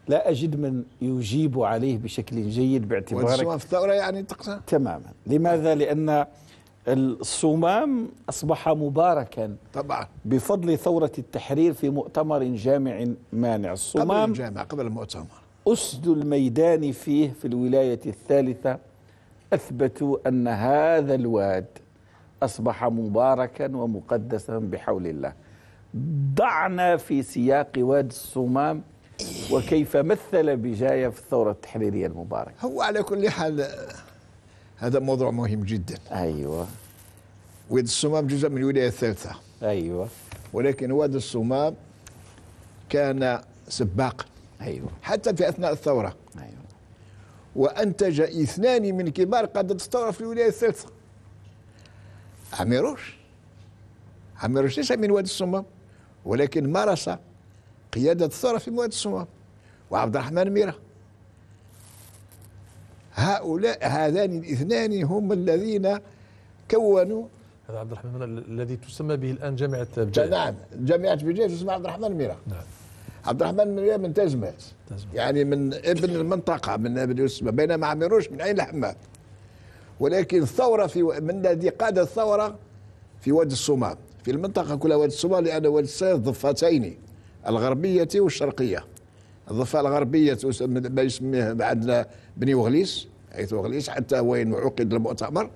لا أجد من يجيب عليه بشكل جيد باعتبارك في الثورة يعني تقصد تماما لماذا؟ لأن الصمام أصبح مباركا طبعا بفضل ثورة التحرير في مؤتمر جامع مانع الصمام قبل الجامع قبل المؤتمر أسد الميدان فيه في الولاية الثالثة أثبتوا أن هذا الواد أصبح مباركا ومقدسا بحول الله ضعنا في سياق واد الصمام وكيف مثل بجاية في الثورة التحريرية المباركة هو على كل حال هذا موضوع مهم جدا أيوة واد الصمام جزء من الولاية الثالثة أيوة ولكن واد الصمام كان سباقا أيوه. حتى في أثناء الثورة أيوه. وأنتج اثنان من كبار قادة الثورة في الولاية الثالثة عميروش عميروش ليس من وادي الصمام ولكن مارس قيادة الثورة في وادي الصمام وعبد الرحمن ميرة هؤلاء هذان الاثنان هم الذين كونوا هذا عبد الرحمن الذي تسمى به الان جامعه بجايه نعم جامعه بجايه تسمى عبد الرحمن ميرا نعم عبد الرحمن من من تازماز يعني من ابن المنطقه من ابن يوسف بينما عمروش من عين الحمام ولكن الثوره في من الذي قاد الثوره في وادي الصومال في المنطقه كلها وادي الصومال لان وادي الصمام ضفتين الغربيه والشرقيه الضفه الغربيه ما يسميه بعدنا بني وغليس حيث وغليس حتى وين عقد المؤتمر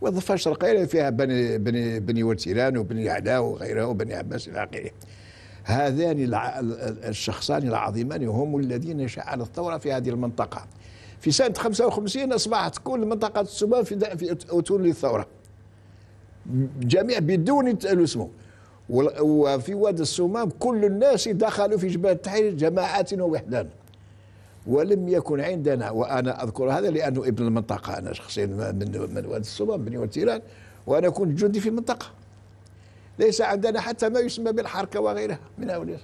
والضفه الشرقيه فيها بني بني بني وتيران وبني علاء وغيره وبني عباس الى اخره هذان الشخصان العظيمان هم الذين شعلوا الثورة في هذه المنطقة في سنة 55 أصبحت كل منطقة السمان في أتون للثورة جميع بدون اسمه وفي واد السمام كل الناس دخلوا في جبهة التحرير جماعات ووحدان ولم يكن عندنا وانا اذكر هذا لانه ابن المنطقه انا شخصيا من من واد السمام بني وتيران وانا كنت جندي في المنطقه ليس عندنا حتى ما يسمى بالحركة وغيرها من هؤلاء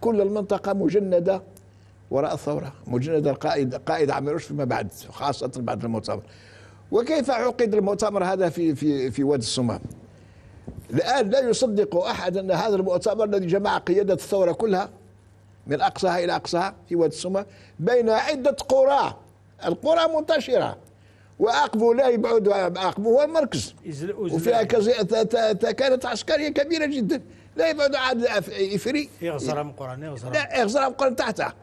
كل المنطقة مجندة وراء الثورة مجنده القائد قائد عام فيما بعد خاصة بعد المؤتمر وكيف عقد المؤتمر هذا في في في وادي الصمام الآن لا يصدق أحد أن هذا المؤتمر الذي جمع قيادة الثورة كلها من أقصاها إلى أقصاها في وادي الصمام بين عدة قرى القرى منتشرة وأقبوا لا يبعد أقبوا هو المركز وفيها كانت عسكرية كبيرة جدا لا يبعد عن إفري يغزرهم قرن يغزرهم لا يغزرهم قران تحتها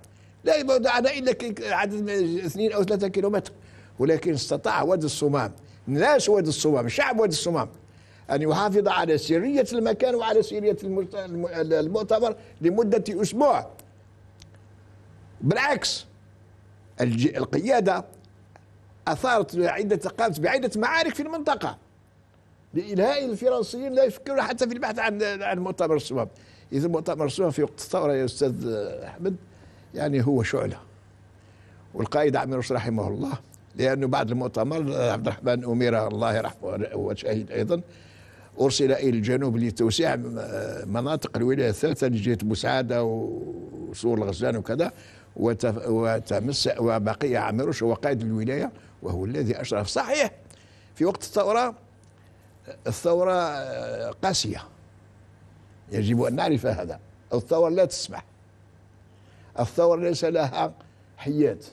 لا يبعد عنها إلا عدد اثنين أو ثلاثة كيلومتر ولكن استطاع واد الصمام ناس واد الصمام شعب واد الصمام أن يحافظ على سرية المكان وعلى سرية المؤتمر لمدة أسبوع بالعكس القيادة أثارت عدة قامت بعدة معارك في المنطقة لإلهاء الفرنسيين لا يفكرون حتى في البحث عن عن مؤتمر الصواب إذا مؤتمر الصواب في وقت الثورة يا أستاذ أحمد يعني هو شعلة والقائد عمير رحمه الله لأنه بعد المؤتمر عبد الرحمن أمير الله يرحمه هو شهيد أيضا أرسل إلى الجنوب لتوسيع مناطق الولاية الثالثه لجهة بوسعادة وسور الغزلان وكذا وتمس وبقي عميروش هو قائد الولاية وهو الذي أشرف صحيح في وقت الثورة الثورة آه، قاسية يجب أن نعرف هذا الثورة لا تسمح الثورة ليس لها حياد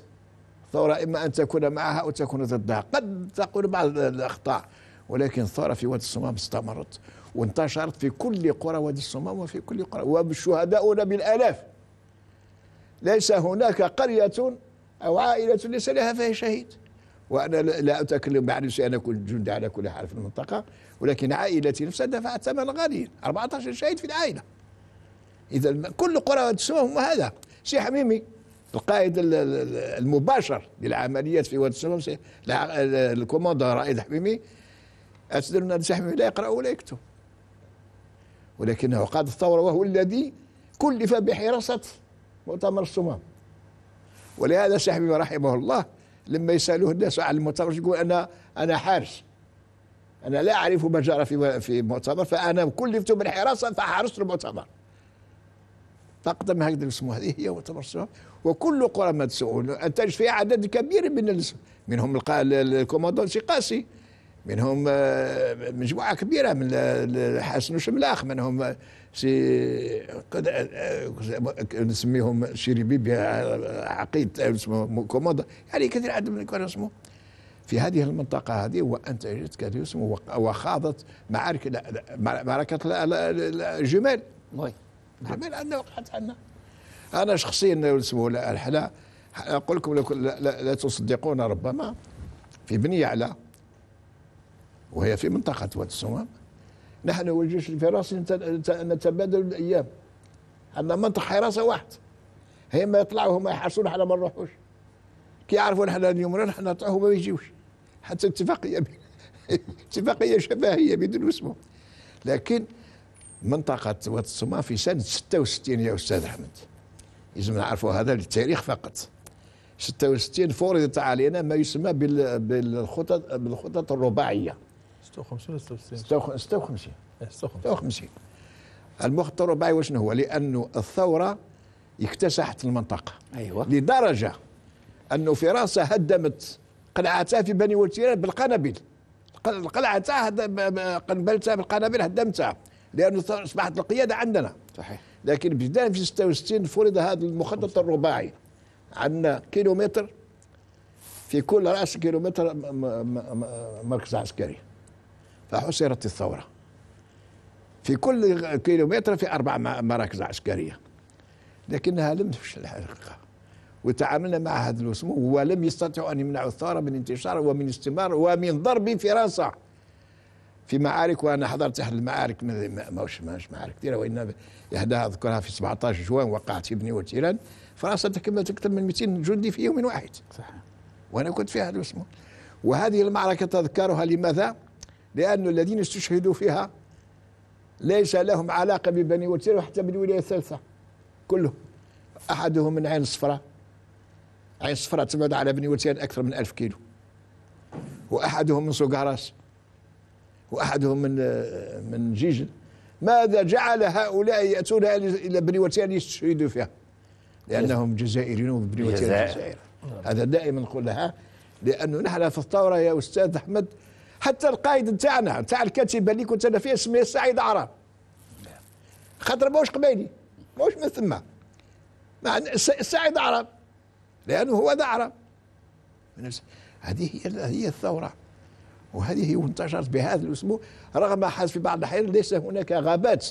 الثورة إما أن تكون معها أو تكون ضدها قد تقول بعض الأخطاء ولكن الثورة في وادي الصمام استمرت وانتشرت في كل قرى وادي الصمام وفي كل قرى وشهداؤنا بالآلاف ليس هناك قرية أو عائلة ليس لها فيها شهيد وانا لا اتكلم عن نفسي انا كل جندي على كل حال في المنطقه ولكن عائلتي نفسها دفعت ثمن غالي 14 شهيد في العائله اذا كل قرى تسمهم هذا سي حميمي القائد المباشر للعمليات في واد السموم الكوموندو رائد حميمي أسدر أن سي حميمي لا يقرأ ولا يكتب ولكنه قاد الثورة وهو الذي كلف بحراسة مؤتمر الصمام ولهذا سي حميمي رحمه الله لما يسالوه الناس عن المؤتمر يقول انا انا حارس انا لا اعرف ما جرى في في مؤتمر فانا كلفت بالحراسه فحرست المؤتمر تقدم هكذا الاسم هذه هي مؤتمر وكل قرى مدسون انتج فيها عدد كبير من منهم الكوماندون سيقاسي منهم آه، مجموعه كبيره من حسن وشملاخ منهم شي قد أه، نسميهم شيريبيب عقيد اسمه كومودا يعني كثير عدد من كان اسمه في هذه المنطقة هذه وأنتجت كثير اسمه وخاضت معارك معركة الجمال الجمال عندنا وقعت عندنا أنا شخصيا اسمه الحلا أقول لكم لا, تصدقون ربما في بني يعلى وهي في منطقة واد الصمام نحن والجيش الفرنسي نتبادل الايام عندنا منطقه حراسه واحد هي ما يطلعوا هما يحرسونا احنا ما نروحوش كي يعرفوا احنا اليوم رانا احنا نطلعوا ما يجيوش حتى اتفاقيه اتفاقيه شفهيه بدون اسمه لكن منطقة واد الصومال في سنة 66 يا أستاذ أحمد لازم نعرفوا هذا للتاريخ فقط 66 فرضت علينا ما يسمى بالخطط بالخطط الرباعية 56 ولا 66 56 56 المخطط الرباعي شنو هو لانه الثوره اكتسحت المنطقه ايوه لدرجه انه فرنسا هدمت قلعتها في بني وتيران بالقنابل القلعه تاع قنبلتها بالقنابل هدمتها لانه اصبحت القياده عندنا صحيح لكن بدايه في 66 فرض هذا المخطط الرباعي عندنا كيلومتر في كل راس كيلومتر مركز عسكري فحصرت الثورة في كل كيلومتر في أربع مراكز عسكرية لكنها لم تفشل الحقيقة وتعاملنا مع هذا الوسمو ولم يستطيعوا أن يمنعوا الثورة من انتشار ومن استمرار ومن ضرب فرنسا في معارك وانا حضرت احد المعارك ماهوش ماهوش معارك كثيره وان احداها اذكرها في 17 جوان وقعت في بني وتيران فرنسا تكملت اكثر من 200 جندي في يوم واحد صح وانا كنت في هذا الوسمو وهذه المعركه تذكرها لماذا؟ لأن الذين استشهدوا فيها ليس لهم علاقة ببني وتير وحتى بالولاية الثالثة كلهم أحدهم من عين صفرة عين صفرة تبعد على بني وتيان أكثر من ألف كيلو وأحدهم من سوقهراس وأحدهم من من جيجل ماذا جعل هؤلاء يأتون إلى بني وتيان يستشهدوا فيها لأنهم جزائريون وبني وتيان جزائر هذا دائما نقول لها لأنه نحن في الثورة يا أستاذ أحمد حتى القائد نتاعنا نتاع الكاتب اللي كنت انا فيها سميها سعيد عران خاطر ماهوش قبيلي ماهوش من ثم سعيد عرب لانه هو ذا عرب هذه هي هي الثوره وهذه هي انتشرت بهذا الاسم رغم حال في بعض الاحيان ليس هناك غابات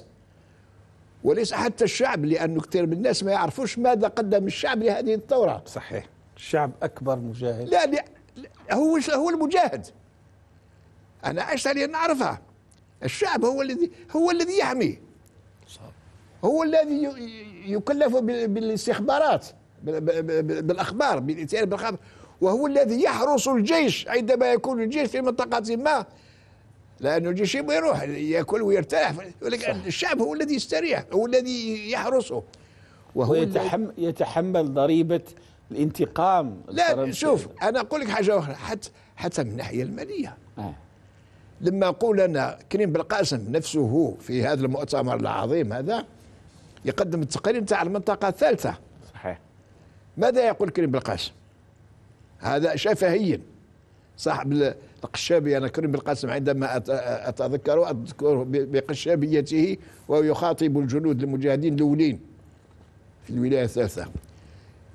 وليس حتى الشعب لانه كثير من الناس ما يعرفوش ماذا قدم الشعب لهذه الثوره صحيح الشعب اكبر مجاهد لا, لا هو هو المجاهد انا عليه ان اعرفها الشعب هو الذي هو الذي يحمي هو الذي يكلف بالاستخبارات بالاخبار بالاتيان بالاخبار وهو الذي يحرس الجيش عندما يكون الجيش في منطقه ما لأنه الجيش يبغى يروح ياكل ويرتاح ولكن الشعب هو الذي يستريح هو الذي يحرسه وهو يتحم يتحمل ضريبه الانتقام لا شوف انا اقول لك حاجه اخرى حتى حتى من الناحيه الماليه آه. لما نقول أنا كريم بالقاسم نفسه في هذا المؤتمر العظيم هذا يقدم التقرير تاع المنطقة الثالثة صحيح ماذا يقول كريم بالقاسم هذا شفهيا صاحب القشابي أنا كريم بالقاسم عندما أتذكره أذكره بقشابيته ويخاطب الجنود المجاهدين الأولين في الولاية الثالثة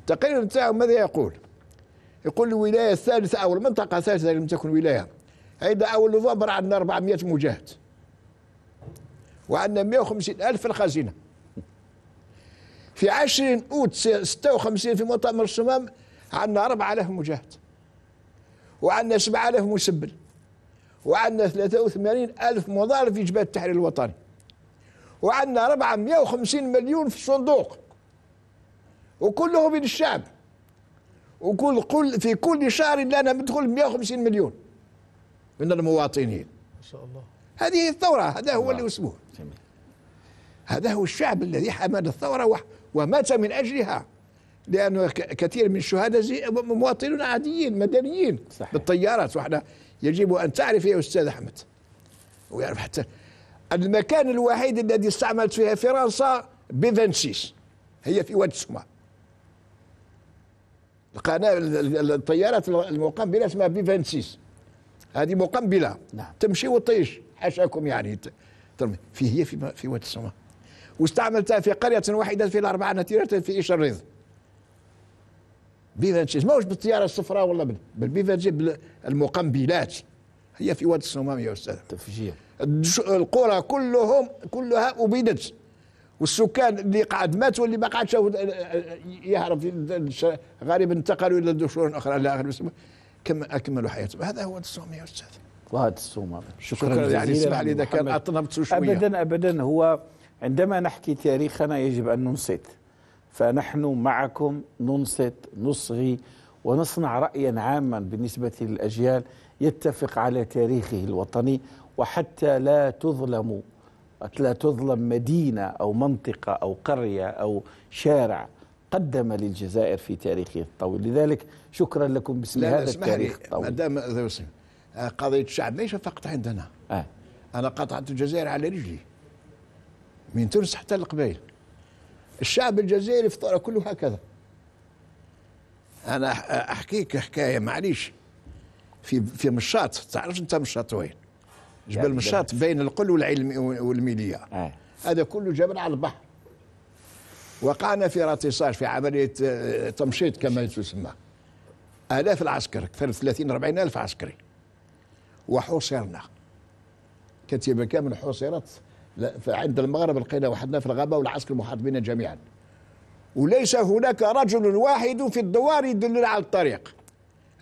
التقرير تاعو ماذا يقول؟ يقول الولاية الثالثة أو المنطقة الثالثة لم تكن ولاية هيدا أول نوفمبر عندنا 400 مجاهد وعندنا 150 ألف في الخزينة في 20 أوت 56 في مؤتمر الصمام عندنا 4000 مجاهد وعندنا 7000 مسبل وعندنا 83 ألف مضارب في جبهة التحرير الوطني وعندنا 450 مليون في الصندوق وكله من الشعب وكل كل في كل شهر لنا مدخل 150 مليون من المواطنين ما شاء الله هذه الثورة هذا هو اللي اسمه هذا هو الشعب الذي حمل الثورة ومات من أجلها لأنه كثير من الشهداء مواطنون عاديين مدنيين صحيح. بالطيارات وإحنا يجب أن تعرف يا أستاذ أحمد ويعرف حتى المكان الوحيد الذي استعملت فيها فرنسا بيفنسيس هي في واد سما القناة الطيارات المقام بلا اسمها بيفنسيس هذه مقنبله نعم. تمشي وتطيش حاشاكم يعني ترمي في هي في في واد السماء واستعملتها في قريه واحده في الاربعه نتيجه في الريض بيفاجيز ماهوش بالطياره الصفراء ولا بل بيفاجي بالمقنبلات هي في واد الصمام يا استاذ تفجير القرى كلهم كلها ابيدت والسكان اللي قعد ماتوا واللي ما قعدش يهرب غالبا انتقلوا الى دشور اخرى لا اخره كم اكملوا حياتهم هذا هو الصوم يا استاذ وهذا الصوم شكرا, شكرا يعني اسمح لي اذا كان اطنبت شويه ابدا ابدا هو عندما نحكي تاريخنا يجب ان ننصت فنحن معكم ننصت نصغي ونصنع رايا عاما بالنسبه للاجيال يتفق على تاريخه الوطني وحتى لا تظلم لا تظلم مدينه او منطقه او قريه او شارع قدم للجزائر في تاريخه الطويل لذلك شكرا لكم باسم هذا التاريخ الطويل ما دام آه، قضية الشعب ليس فقط عندنا آه. أنا قطعت الجزائر على رجلي من تونس حتى القبائل الشعب الجزائري فطر كله هكذا أنا أحكيك حكاية معليش في في مشاط تعرف أنت مشاط وين جبل مشاط بين القل والعلم والميلية آه. هذا كله جبل على البحر وقعنا في راتصاج في عملية آه، تمشيط كما تسمى آلاف العسكر أكثر من 30 40 ألف عسكري وحوصرنا كتيبة كامل حوصرت عند المغرب لقينا وحدنا في الغابة والعسكر محاط جميعا وليس هناك رجل واحد في الدوار يدلنا على الطريق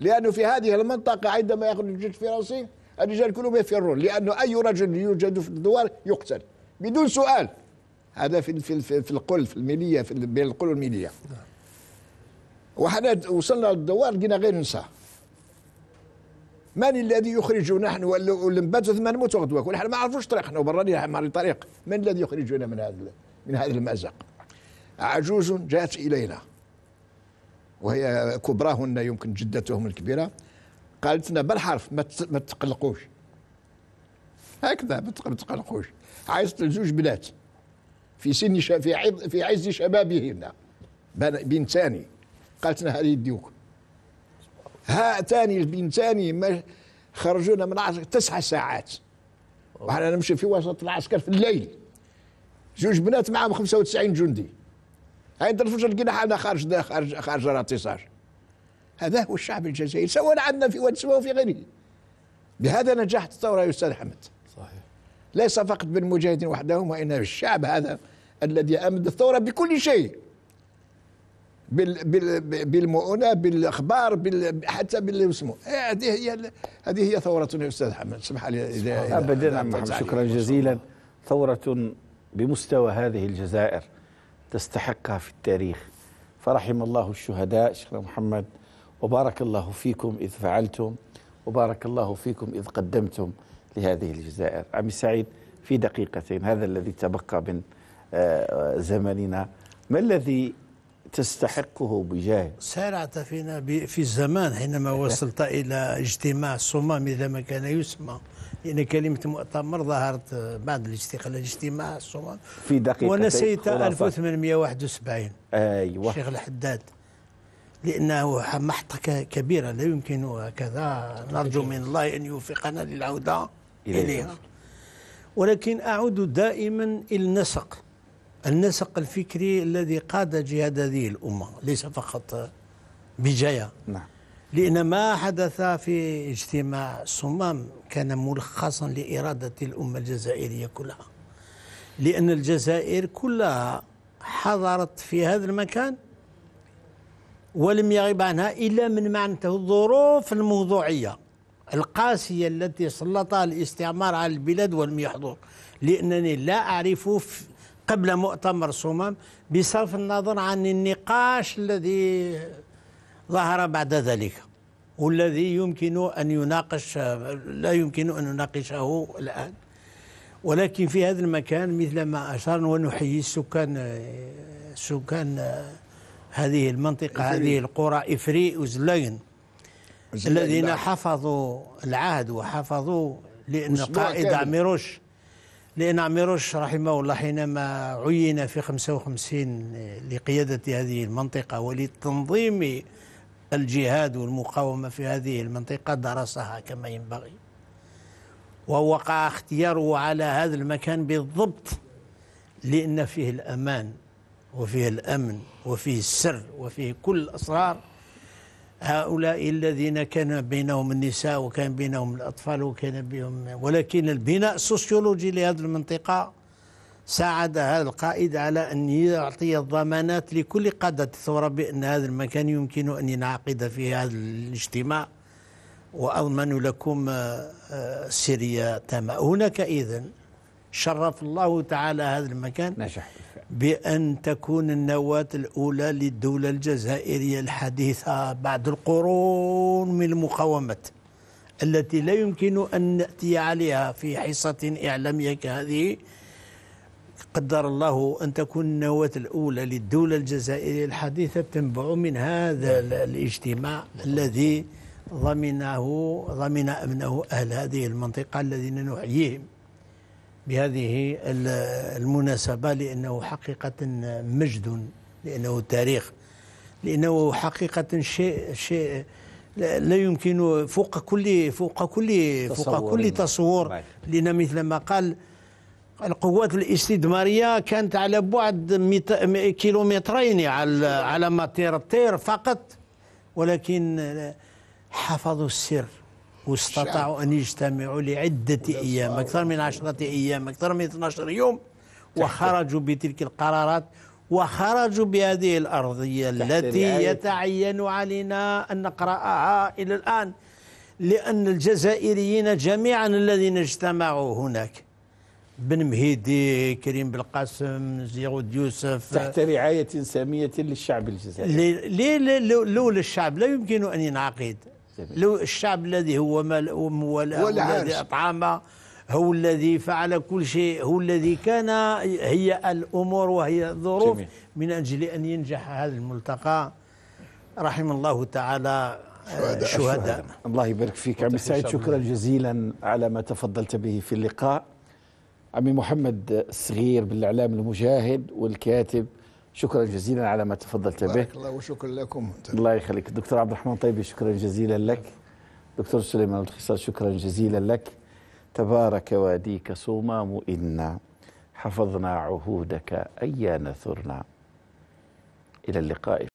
لأنه في هذه المنطقة عندما يخرج الجيش الفرنسي الرجال كلهم يفرون لأنه أي رجل يوجد في الدوار يقتل بدون سؤال هذا في في في, القل في الميليه في بين القل والميليه وحنا وصلنا للدوار لقينا غير نساء من الذي يخرجنا نحن والنبات ثم نموت غدوة ونحن ما عرفوش طريقنا وبراني ما طريق من الذي يخرجنا من هذا من هذا المأزق عجوز جاءت إلينا وهي كبراهن يمكن جدتهم الكبيرة قالت لنا بالحرف ما تقلقوش هكذا ما تقلقوش عايزت لزوج بنات في سن في عز في عز شبابهن بنتان قالت لنا هذه الديوك هاتان البنتان ما خرجونا من العسكر تسع ساعات وحنا نمشي في وسط العسكر في الليل جوج بنات معهم 95 جندي هاي الفجر لقينا حالنا خارج خارج خارج الاعتصار هذا هو الشعب الجزائري سواء عندنا في واد سواء وفي غيره بهذا نجحت الثوره يا استاذ حمد صحيح ليس فقط بالمجاهدين وحدهم وانما الشعب هذا الذي امد الثوره بكل شيء بالمؤونه بالاخبار بال... حتى اسمه هذه هي هذه هي ثورتنا يا استاذ حمد سمح لي اذا ابدا عم شكرا جزيلا ثوره بمستوى هذه الجزائر تستحقها في التاريخ فرحم الله الشهداء شيخنا محمد وبارك الله فيكم اذ فعلتم وبارك الله فيكم اذ قدمتم لهذه الجزائر عمي سعيد في دقيقتين هذا الذي تبقى من زمننا ما الذي تستحقه بجاه سارعت فينا في الزمان حينما وصلت إلى اجتماع الصمام إذا ما كان يسمى لأن يعني كلمة مؤتمر ظهرت بعد الاستقلال اجتماع الصمام في دقيقة ونسيت 1871 أيوة الشيخ الحداد لأنه محطة كبيرة لا يمكن هكذا نرجو من الله أن يوفقنا للعودة إليها ولكن أعود دائما إلى النسق النسق الفكري الذي قاد جهاد هذه الأمة ليس فقط بجاية نعم. لأن ما حدث في اجتماع الصمام كان ملخصا لإرادة الأمة الجزائرية كلها لأن الجزائر كلها حضرت في هذا المكان ولم يغيب عنها إلا من معنته الظروف الموضوعية القاسية التي سلطها الاستعمار على البلاد ولم يحضر لأنني لا أعرف قبل مؤتمر صمم بصرف النظر عن النقاش الذي ظهر بعد ذلك والذي يمكن أن يناقش لا يمكن أن نناقشه الآن ولكن في هذا المكان مثل ما اشار ونحيي السكان سكان هذه المنطقة إفري. هذه القرى إفري وزلاين الذين نعم. حفظوا العهد وحفظوا لأن قائد عميروش لأن عميروش رحمه الله حينما عين في 55 لقيادة هذه المنطقة ولتنظيم الجهاد والمقاومة في هذه المنطقة درسها كما ينبغي ووقع اختياره على هذا المكان بالضبط لأن فيه الأمان وفيه الأمن وفيه السر وفيه كل الأسرار هؤلاء الذين كان بينهم النساء وكان بينهم الأطفال وكان بهم ولكن البناء السوسيولوجي لهذه المنطقة ساعد هذا القائد على أن يعطي الضمانات لكل قادة الثورة بأن هذا المكان يمكن أن ينعقد في هذا الاجتماع وأضمن لكم آه، آه، سيريا تمام هناك إذن شرف الله تعالى هذا المكان نجح بأن تكون النواة الأولى للدولة الجزائرية الحديثة بعد القرون من المقاومات التي لا يمكن أن نأتي عليها في حصة إعلامية كهذه قدر الله أن تكون النواة الأولى للدولة الجزائرية الحديثة تنبع من هذا الاجتماع الذي ضمنه ضمن أمنه أهل هذه المنطقة الذين نحييهم بهذه المناسبة لأنه حقيقة مجد لأنه تاريخ لأنه حقيقة شيء شيء لا يمكن فوق كل فوق كل فوق كل تصور لأن مثل ما قال القوات الاستثمارية كانت على بعد كيلومترين على على ماتير الطير فقط ولكن حفظوا السر واستطاعوا أن يجتمعوا لعدة أيام أكثر من عشرة أيام أكثر من 12 يوم وخرجوا بتلك القرارات وخرجوا بهذه الأرضية التي يتعين علينا أن نقرأها إلى الآن لأن الجزائريين جميعا الذين اجتمعوا هناك بن مهيدي كريم بالقاسم زيغود يوسف تحت رعاية سامية للشعب الجزائري ليه لولا الشعب لا يمكن أن ينعقد لو الشعب الذي هو هو الذي أطعمه هو الذي فعل كل شيء هو الذي كان هي الأمور وهي الظروف جميل. من أجل أن ينجح هذا الملتقى رحم الله تعالى شهداء, شهداء. الله يبارك فيك عمي سعيد شكرا جزيلا على ما تفضلت به في اللقاء عمي محمد الصغير بالإعلام المجاهد والكاتب شكرا جزيلا على ما تفضلت به بارك الله وشكرا لكم الله يخليك دكتور عبد الرحمن طيبي شكرا جزيلا لك دكتور سليمان الخصال شكرا جزيلا لك تبارك واديك صومام إنا حفظنا عهودك أيا نثرنا إلى اللقاء